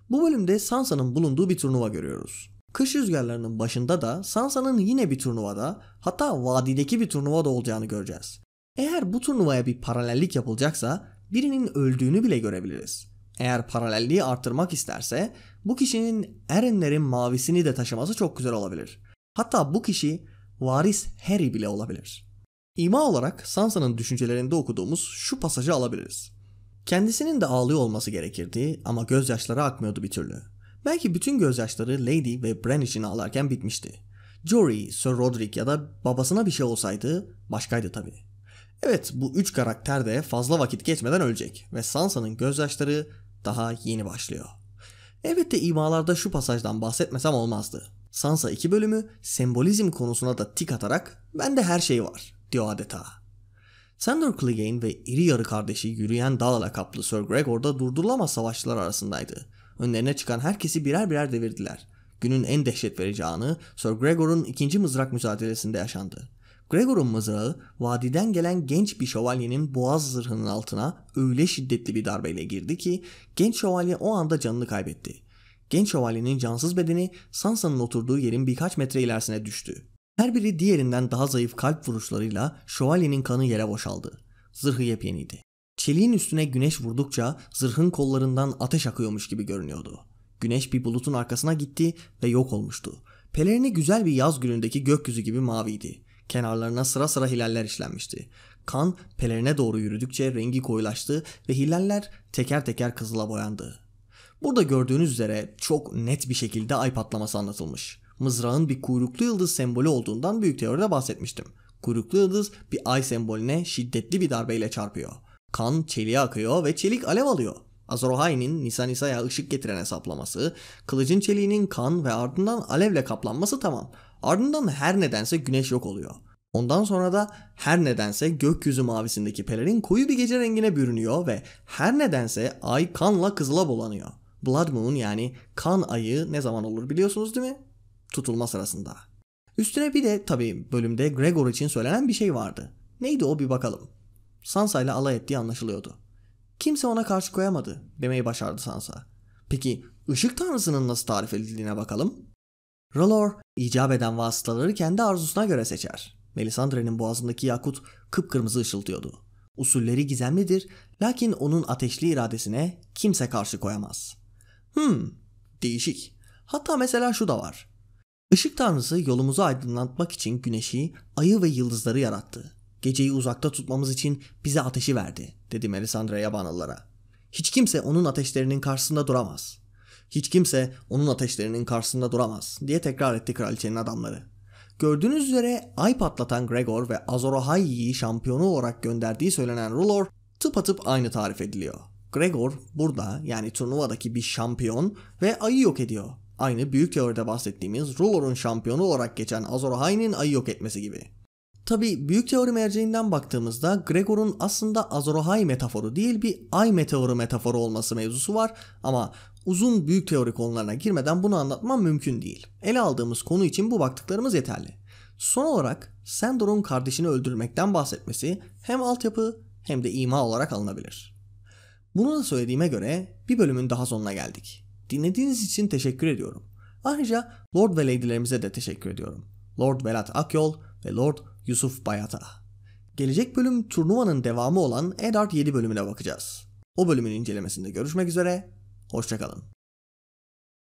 [SPEAKER 1] Bu bölümde Sansa'nın bulunduğu bir turnuva görüyoruz. Kış rüzgarlarının başında da Sansa'nın yine bir turnuvada hatta vadideki bir turnuvada olacağını göreceğiz. Eğer bu turnuvaya bir paralellik yapılacaksa birinin öldüğünü bile görebiliriz. Eğer paralelliği artırmak isterse bu kişinin Erenlerin mavisini de taşıması çok güzel olabilir. Hatta bu kişi varis Harry bile olabilir. İma olarak Sansa'nın düşüncelerinde okuduğumuz şu pasajı alabiliriz. Kendisinin de ağlıyor olması gerekirdi ama gözyaşları akmıyordu bir türlü. Belki bütün gözyaşları Lady ve Bran için ağlarken bitmişti. Jory, Sir Roderick ya da babasına bir şey olsaydı başkaydı tabii. Evet bu üç karakter de fazla vakit geçmeden ölecek ve Sansa'nın gözyaşları daha yeni başlıyor. Elbette imalarda şu pasajdan bahsetmesem olmazdı. Sansa 2 bölümü sembolizm konusuna da tik atarak bende her şey var diyor adeta. Sandor Clegane ve iri yarı kardeşi yürüyen dal kaplı Sir Gregor'da da durdurulamaz savaşçılar arasındaydı. Önlerine çıkan herkesi birer birer devirdiler. Günün en dehşet verici anı Sir Gregor'un ikinci mızrak mücadelesinde yaşandı. Gregor'un mızrağı vadiden gelen genç bir şövalyenin boğaz zırhının altına öyle şiddetli bir darbeyle girdi ki genç şövalye o anda canını kaybetti. Genç şövalyenin cansız bedeni Sansa'nın oturduğu yerin birkaç metre ilerisine düştü. Her biri diğerinden daha zayıf kalp vuruşlarıyla şövalyenin kanı yere boşaldı. Zırhı yepyeniydi. Çeliğin üstüne güneş vurdukça zırhın kollarından ateş akıyormuş gibi görünüyordu. Güneş bir bulutun arkasına gitti ve yok olmuştu. Pelerini güzel bir yaz günündeki gökyüzü gibi maviydi. Kenarlarına sıra sıra hilaller işlenmişti. Kan pelerine doğru yürüdükçe rengi koyulaştı ve hilaller teker teker kızıla boyandı. Burada gördüğünüz üzere çok net bir şekilde ay patlaması anlatılmış. Mızrağın bir kuyruklu yıldız sembolü olduğundan büyük teoride bahsetmiştim. Kuyruklu yıldız bir ay sembolüne şiddetli bir darbeyle çarpıyor. Kan çeliğe akıyor ve çelik alev alıyor. Azorohai'nin Nisa Nisa'ya ışık getiren hesaplaması, kılıcın çeliğinin kan ve ardından alevle kaplanması tamam. Ardından her nedense güneş yok oluyor. Ondan sonra da her nedense gökyüzü mavisindeki pelerin koyu bir gece rengine bürünüyor ve her nedense ay kanla kızıla bulanıyor. Blood Moon yani kan ayı ne zaman olur biliyorsunuz değil mi? Tutulma sırasında. Üstüne bir de tabi bölümde Gregor için söylenen bir şey vardı. Neydi o bir bakalım. Sansa ile alay ettiği anlaşılıyordu. Kimse ona karşı koyamadı demeyi başardı Sansa. Peki ışık tanrısının nasıl tarif edildiğine bakalım. Rolor icap eden vasıtaları kendi arzusuna göre seçer. Melisandre'nin boğazındaki yakut kıpkırmızı ışıltıyordu. Usulleri gizemlidir lakin onun ateşli iradesine kimse karşı koyamaz. Hmm, değişik. Hatta mesela şu da var. Işık tanrısı yolumuzu aydınlatmak için güneşi, ayı ve yıldızları yarattı. Geceyi uzakta tutmamız için bize ateşi verdi, dedi Melisandre yabanlılara. Hiç kimse onun ateşlerinin karşısında duramaz. Hiç kimse onun ateşlerinin karşısında duramaz diye tekrar etti kraliçenin adamları. Gördüğünüz üzere ay patlatan Gregor ve Azorohai'yi şampiyonu olarak gönderdiği söylenen Rulor tıpatıp aynı tarif ediliyor. Gregor burada yani turnuvadaki bir şampiyon ve ayı yok ediyor. Aynı büyük teoride bahsettiğimiz Rulor'un şampiyonu olarak geçen Azorohai'nin ayı yok etmesi gibi. Tabi büyük teori merceğinden baktığımızda Gregor'un aslında Azorohai metaforu değil bir ay meteoru metaforu olması mevzusu var ama uzun büyük teori konularına girmeden bunu anlatmam mümkün değil. Ele aldığımız konu için bu baktıklarımız yeterli. Son olarak Sandor'un kardeşini öldürmekten bahsetmesi hem altyapı hem de ima olarak alınabilir. Bunu da söylediğime göre bir bölümün daha sonuna geldik. Dinlediğiniz için teşekkür ediyorum. Ayrıca Lord ve Lady'lerimize de teşekkür ediyorum. Lord Velat Akyol ve Lord Yusuf Bayata. Gelecek bölüm turnuvanın devamı olan Eddard 7 bölümüne bakacağız. O bölümün incelemesinde görüşmek üzere, Hoşçakalın.